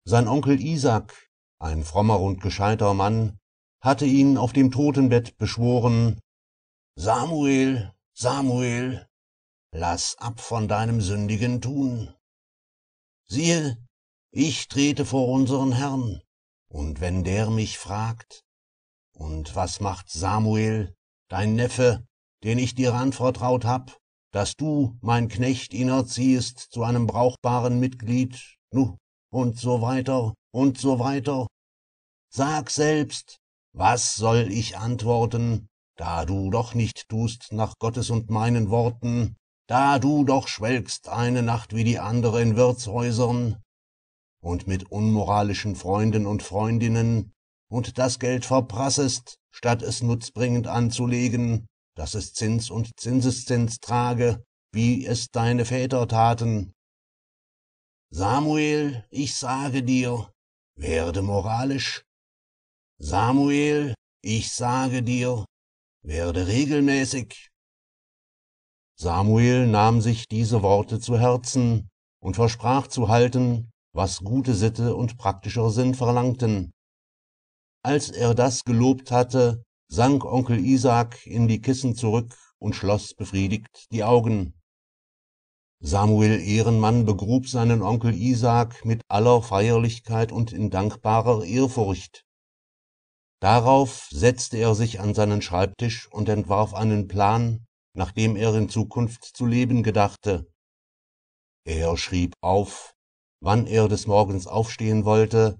Sein Onkel Isaac, ein frommer und gescheiter Mann, hatte ihn auf dem Totenbett beschworen Samuel, Samuel, lass ab von deinem sündigen Tun siehe ich trete vor unseren herrn und wenn der mich fragt und was macht samuel dein neffe den ich dir anvertraut hab daß du mein knecht ihn erziehest zu einem brauchbaren mitglied nu und so weiter und so weiter sag selbst was soll ich antworten da du doch nicht tust nach gottes und meinen worten da du doch schwelgst eine nacht wie die andere in wirtshäusern und mit unmoralischen freunden und freundinnen und das geld verprassest statt es nutzbringend anzulegen daß es zins und zinseszins trage wie es deine väter taten samuel ich sage dir werde moralisch samuel ich sage dir werde regelmäßig Samuel nahm sich diese Worte zu Herzen und versprach zu halten, was gute Sitte und praktischer Sinn verlangten. Als er das gelobt hatte, sank Onkel Isaac in die Kissen zurück und schloss befriedigt die Augen. Samuel Ehrenmann begrub seinen Onkel Isaac mit aller Feierlichkeit und in dankbarer Ehrfurcht. Darauf setzte er sich an seinen Schreibtisch und entwarf einen Plan, nach dem er in Zukunft zu leben gedachte. Er schrieb auf, wann er des Morgens aufstehen wollte,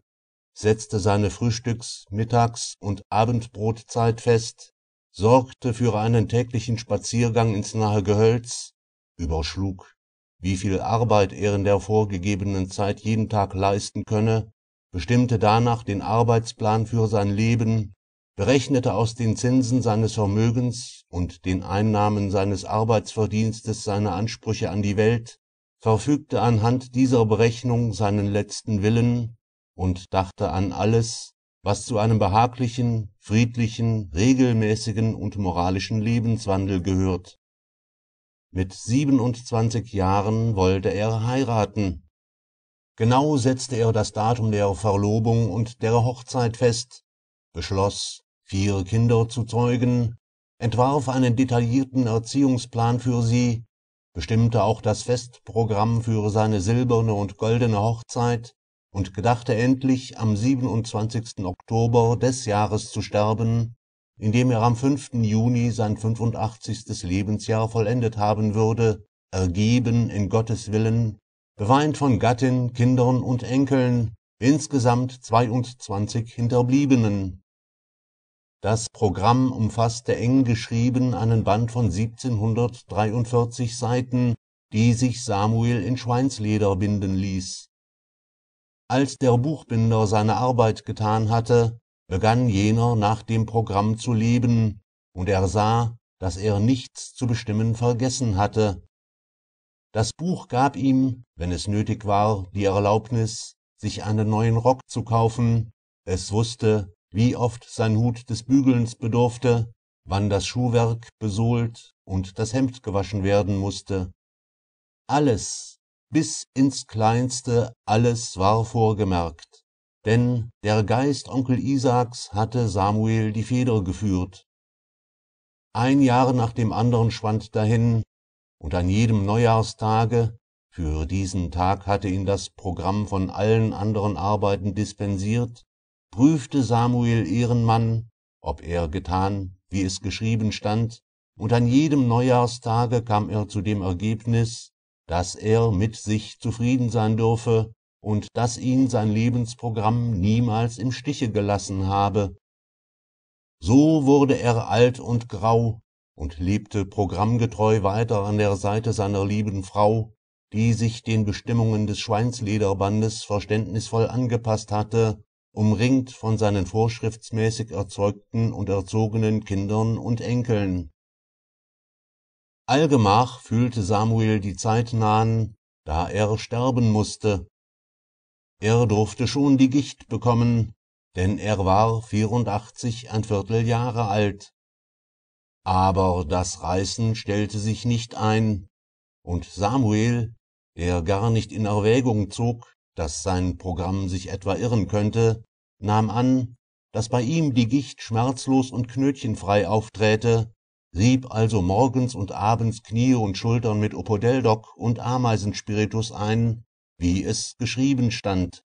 setzte seine Frühstücks-, Mittags- und Abendbrotzeit fest, sorgte für einen täglichen Spaziergang ins nahe Gehölz, überschlug, wie viel Arbeit er in der vorgegebenen Zeit jeden Tag leisten könne, bestimmte danach den Arbeitsplan für sein Leben berechnete aus den Zinsen seines Vermögens und den Einnahmen seines Arbeitsverdienstes seine Ansprüche an die Welt, verfügte anhand dieser Berechnung seinen letzten Willen und dachte an alles, was zu einem behaglichen, friedlichen, regelmäßigen und moralischen Lebenswandel gehört. Mit 27 Jahren wollte er heiraten. Genau setzte er das Datum der Verlobung und der Hochzeit fest, beschloss, vier Kinder zu zeugen, entwarf einen detaillierten Erziehungsplan für sie, bestimmte auch das Festprogramm für seine silberne und goldene Hochzeit und gedachte endlich, am 27. Oktober des Jahres zu sterben, indem er am 5. Juni sein 85. Lebensjahr vollendet haben würde, ergeben in Gottes Willen, beweint von Gattin, Kindern und Enkeln, insgesamt 22 Hinterbliebenen. Das Programm umfasste eng geschrieben einen Band von 1743 Seiten, die sich Samuel in Schweinsleder binden ließ. Als der Buchbinder seine Arbeit getan hatte, begann jener nach dem Programm zu leben, und er sah, dass er nichts zu bestimmen vergessen hatte. Das Buch gab ihm, wenn es nötig war, die Erlaubnis, sich einen neuen Rock zu kaufen, es wusste, wie oft sein Hut des Bügelns bedurfte, wann das Schuhwerk besohlt und das Hemd gewaschen werden mußte. Alles, bis ins Kleinste, alles war vorgemerkt, denn der Geist Onkel Isaaks hatte Samuel die Feder geführt. Ein Jahr nach dem anderen schwand dahin, und an jedem Neujahrstage, für diesen Tag hatte ihn das Programm von allen anderen Arbeiten dispensiert, prüfte Samuel ihren Mann, ob er getan, wie es geschrieben stand, und an jedem Neujahrstage kam er zu dem Ergebnis, dass er mit sich zufrieden sein dürfe und dass ihn sein Lebensprogramm niemals im Stiche gelassen habe. So wurde er alt und grau und lebte programmgetreu weiter an der Seite seiner lieben Frau, die sich den Bestimmungen des Schweinslederbandes verständnisvoll angepasst hatte umringt von seinen vorschriftsmäßig erzeugten und erzogenen Kindern und Enkeln. Allgemach fühlte Samuel die Zeit nahen, da er sterben musste. Er durfte schon die Gicht bekommen, denn er war 84 ein Vierteljahre alt. Aber das Reißen stellte sich nicht ein, und Samuel, der gar nicht in Erwägung zog, dass sein Programm sich etwa irren könnte, nahm an, dass bei ihm die Gicht schmerzlos und knötchenfrei aufträte, rieb also morgens und abends Knie und Schultern mit Opodeldoc und Ameisenspiritus ein, wie es geschrieben stand.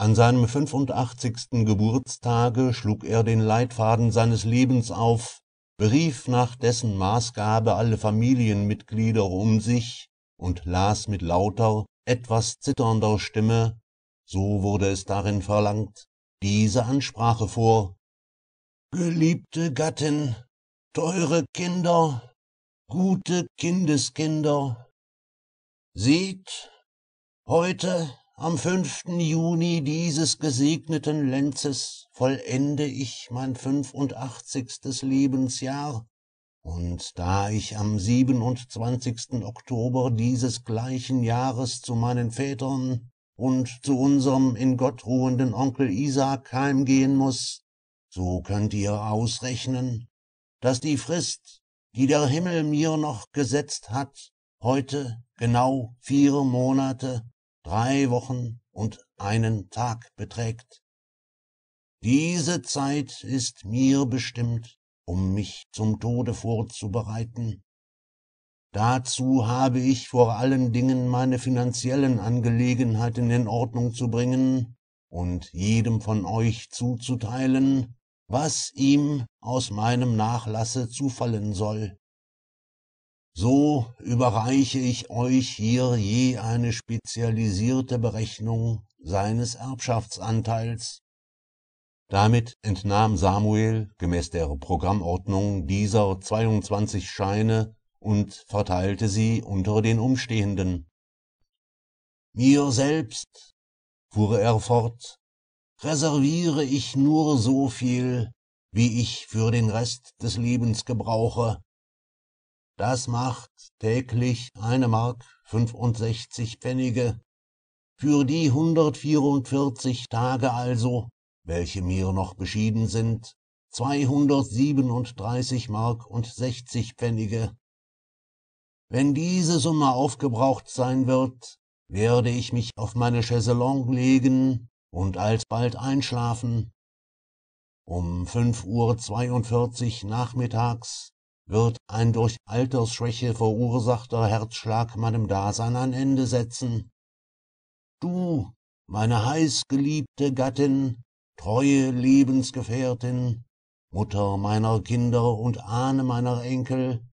An seinem 85. Geburtstage schlug er den Leitfaden seines Lebens auf, berief nach dessen Maßgabe alle Familienmitglieder um sich und las mit lauter, etwas zitternder Stimme, so wurde es darin verlangt, diese Ansprache vor. Geliebte Gattin, teure Kinder, gute Kindeskinder, seht, heute am fünften Juni dieses gesegneten Lenzes vollende ich mein fünfundachtzigstes Lebensjahr und da ich am 27. Oktober dieses gleichen Jahres zu meinen Vätern und zu unserem in Gott ruhenden Onkel Isaac heimgehen muß, so könnt ihr ausrechnen, daß die Frist, die der Himmel mir noch gesetzt hat, heute genau vier Monate, drei Wochen und einen Tag beträgt. Diese Zeit ist mir bestimmt, um mich zum Tode vorzubereiten. Dazu habe ich vor allen Dingen meine finanziellen Angelegenheiten in Ordnung zu bringen und jedem von euch zuzuteilen, was ihm aus meinem Nachlasse zufallen soll. So überreiche ich euch hier je eine spezialisierte Berechnung seines Erbschaftsanteils. Damit entnahm Samuel gemäß der Programmordnung dieser 22 Scheine und verteilte sie unter den Umstehenden. Mir selbst, fuhr er fort, reserviere ich nur so viel, wie ich für den Rest des Lebens gebrauche. Das macht täglich eine Mark fünfundsechzig Pfennige. Für die 144 Tage also welche mir noch beschieden sind, 237 Mark und 60 Pfennige. Wenn diese Summe aufgebraucht sein wird, werde ich mich auf meine Chaiselongue legen und alsbald einschlafen. Um 5.42 Uhr nachmittags wird ein durch Altersschwäche verursachter Herzschlag meinem Dasein ein Ende setzen. Du, meine heißgeliebte Gattin, treue Lebensgefährtin, Mutter meiner Kinder und Ahne meiner Enkel,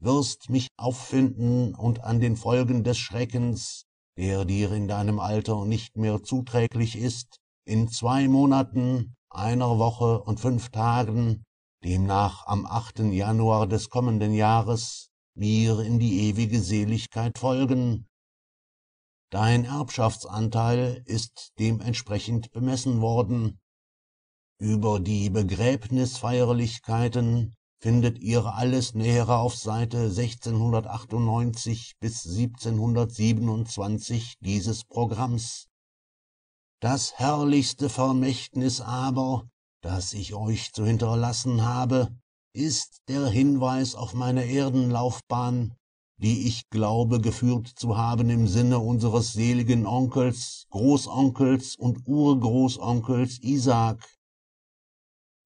wirst mich auffinden und an den Folgen des Schreckens, der dir in deinem Alter nicht mehr zuträglich ist, in zwei Monaten, einer Woche und fünf Tagen, demnach am 8. Januar des kommenden Jahres, mir in die ewige Seligkeit folgen. Dein Erbschaftsanteil ist dementsprechend bemessen worden über die begräbnisfeierlichkeiten findet ihr alles nähere auf Seite 1698 bis 1727 dieses Programms. Das herrlichste Vermächtnis aber, das ich euch zu hinterlassen habe, ist der Hinweis auf meine Erdenlaufbahn, die ich glaube geführt zu haben im Sinne unseres seligen Onkels, Großonkels und Urgroßonkels Isaac,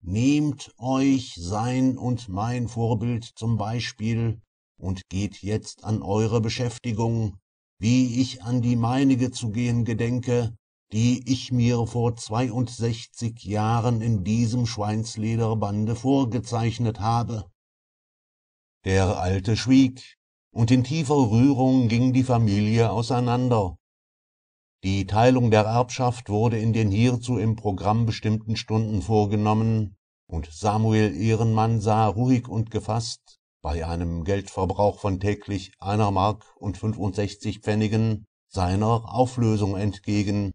nehmt euch sein und mein vorbild zum beispiel und geht jetzt an eure beschäftigung wie ich an die meinige zu gehen gedenke die ich mir vor zweiundsechzig jahren in diesem schweinslederbande vorgezeichnet habe der alte schwieg und in tiefer rührung ging die familie auseinander die Teilung der Erbschaft wurde in den hierzu im Programm bestimmten Stunden vorgenommen, und Samuel Ehrenmann sah ruhig und gefasst bei einem Geldverbrauch von täglich einer Mark und 65 Pfennigen seiner Auflösung entgegen.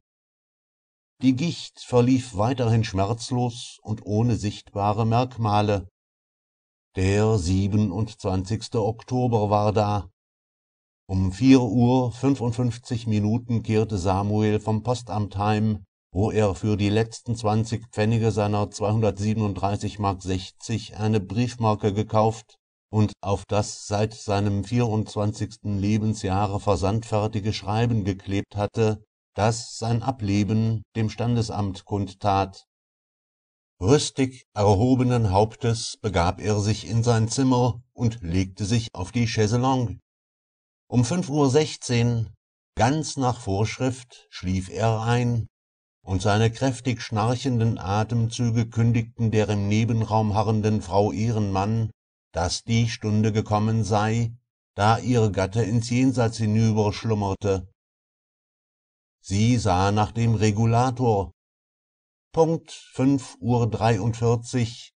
Die Gicht verlief weiterhin schmerzlos und ohne sichtbare Merkmale. Der 27. Oktober war da, um vier Uhr fünfundfünfzig Minuten kehrte Samuel vom Postamt heim, wo er für die letzten zwanzig Pfennige seiner 237,60 Mark eine Briefmarke gekauft und auf das seit seinem vierundzwanzigsten Lebensjahre versandfertige Schreiben geklebt hatte, das sein Ableben dem Standesamt kundtat. Rüstig erhobenen Hauptes begab er sich in sein Zimmer und legte sich auf die Chaiselongue, um fünf Uhr sechzehn, ganz nach Vorschrift, schlief er ein, und seine kräftig schnarchenden Atemzüge kündigten der im Nebenraum harrenden Frau ihren Mann, daß die Stunde gekommen sei, da ihr Gatte ins Jenseits hinüber schlummerte. Sie sah nach dem Regulator. Punkt fünf Uhr, dreiundvierzig,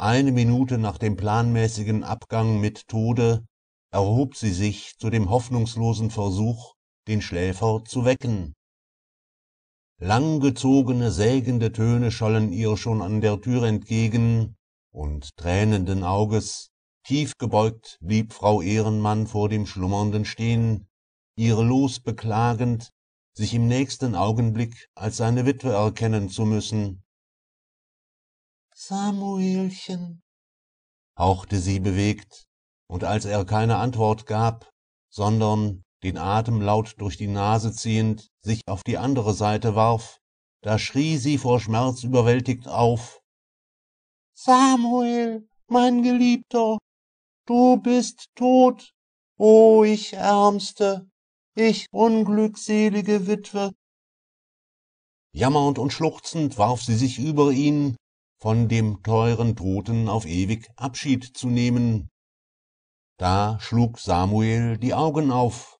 eine Minute nach dem planmäßigen Abgang mit Tode, erhob sie sich zu dem hoffnungslosen versuch den schläfer zu wecken langgezogene sägende töne schollen ihr schon an der tür entgegen und tränenden auges tief gebeugt, blieb frau ehrenmann vor dem schlummernden stehen ihre los beklagend sich im nächsten augenblick als seine witwe erkennen zu müssen samuelchen hauchte sie bewegt und als er keine antwort gab sondern den atem laut durch die nase ziehend sich auf die andere seite warf da schrie sie vor schmerz überwältigt auf samuel mein geliebter du bist tot o ich ärmste ich unglückselige witwe jammernd und schluchzend warf sie sich über ihn von dem teuren toten auf ewig abschied zu nehmen da schlug samuel die augen auf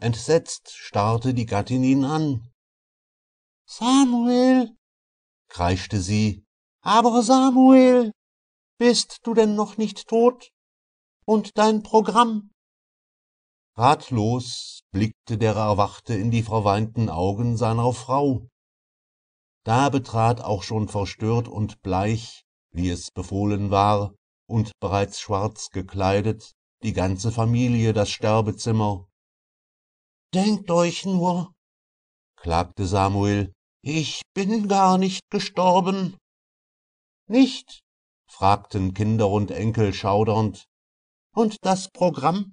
entsetzt starrte die gattin ihn an samuel kreischte sie aber samuel bist du denn noch nicht tot und dein programm ratlos blickte der erwachte in die verweinten augen seiner frau da betrat auch schon verstört und bleich wie es befohlen war und bereits schwarz gekleidet die ganze familie das sterbezimmer denkt euch nur klagte samuel ich bin gar nicht gestorben nicht fragten kinder und enkel schaudernd und das programm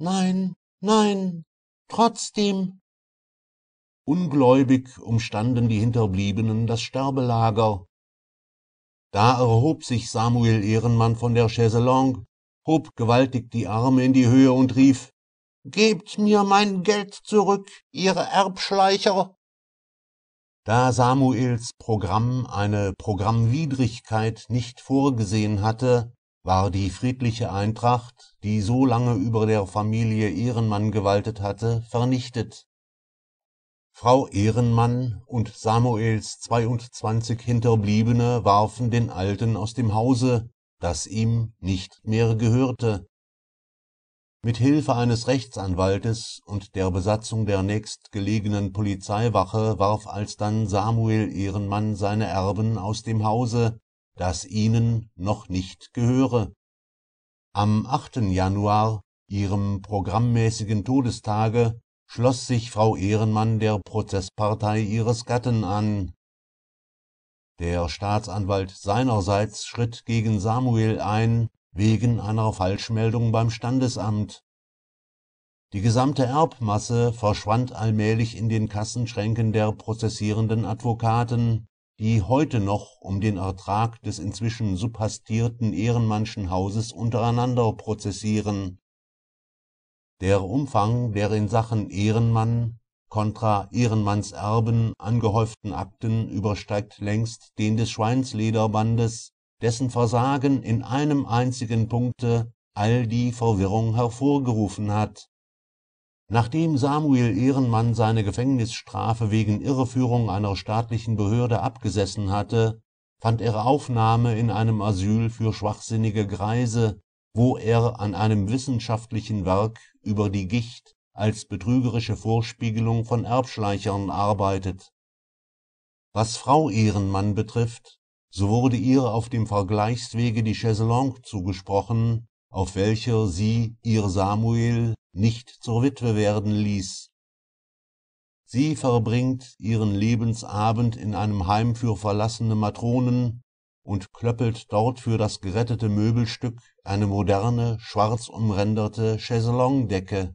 nein nein trotzdem Ungläubig umstanden die Hinterbliebenen das Sterbelager. Da erhob sich Samuel Ehrenmann von der Chaiselongue, hob gewaltig die Arme in die Höhe und rief, Gebt mir mein Geld zurück, ihr Erbschleicher! Da Samuels Programm eine Programmwidrigkeit nicht vorgesehen hatte, war die friedliche Eintracht, die so lange über der Familie Ehrenmann gewaltet hatte, vernichtet. Frau Ehrenmann und Samuels 22 Hinterbliebene warfen den Alten aus dem Hause, das ihm nicht mehr gehörte. Mit Hilfe eines Rechtsanwaltes und der Besatzung der nächstgelegenen Polizeiwache warf alsdann Samuel Ehrenmann seine Erben aus dem Hause, das ihnen noch nicht gehöre. Am 8. Januar, ihrem programmmäßigen Todestage, schloss sich Frau Ehrenmann der Prozesspartei ihres Gatten an. Der Staatsanwalt seinerseits schritt gegen Samuel ein wegen einer Falschmeldung beim Standesamt. Die gesamte Erbmasse verschwand allmählich in den Kassenschränken der prozessierenden Advokaten, die heute noch um den Ertrag des inzwischen subhastierten Ehrenmannschen Hauses untereinander prozessieren der Umfang der in Sachen Ehrenmann kontra Ehrenmannserben angehäuften Akten übersteigt längst den des Schweinslederbandes, dessen Versagen in einem einzigen Punkte all die Verwirrung hervorgerufen hat. Nachdem Samuel Ehrenmann seine Gefängnisstrafe wegen Irreführung einer staatlichen Behörde abgesessen hatte, fand er Aufnahme in einem Asyl für schwachsinnige Greise, wo er an einem wissenschaftlichen Werk über die Gicht als betrügerische Vorspiegelung von Erbschleichern arbeitet. Was Frau Ehrenmann betrifft, so wurde ihr auf dem Vergleichswege die Chaiselongue zugesprochen, auf welcher sie ihr Samuel nicht zur Witwe werden ließ. Sie verbringt ihren Lebensabend in einem Heim für verlassene Matronen, und klöppelt dort für das gerettete möbelstück eine moderne schwarz umränderte Chaiselongue-Decke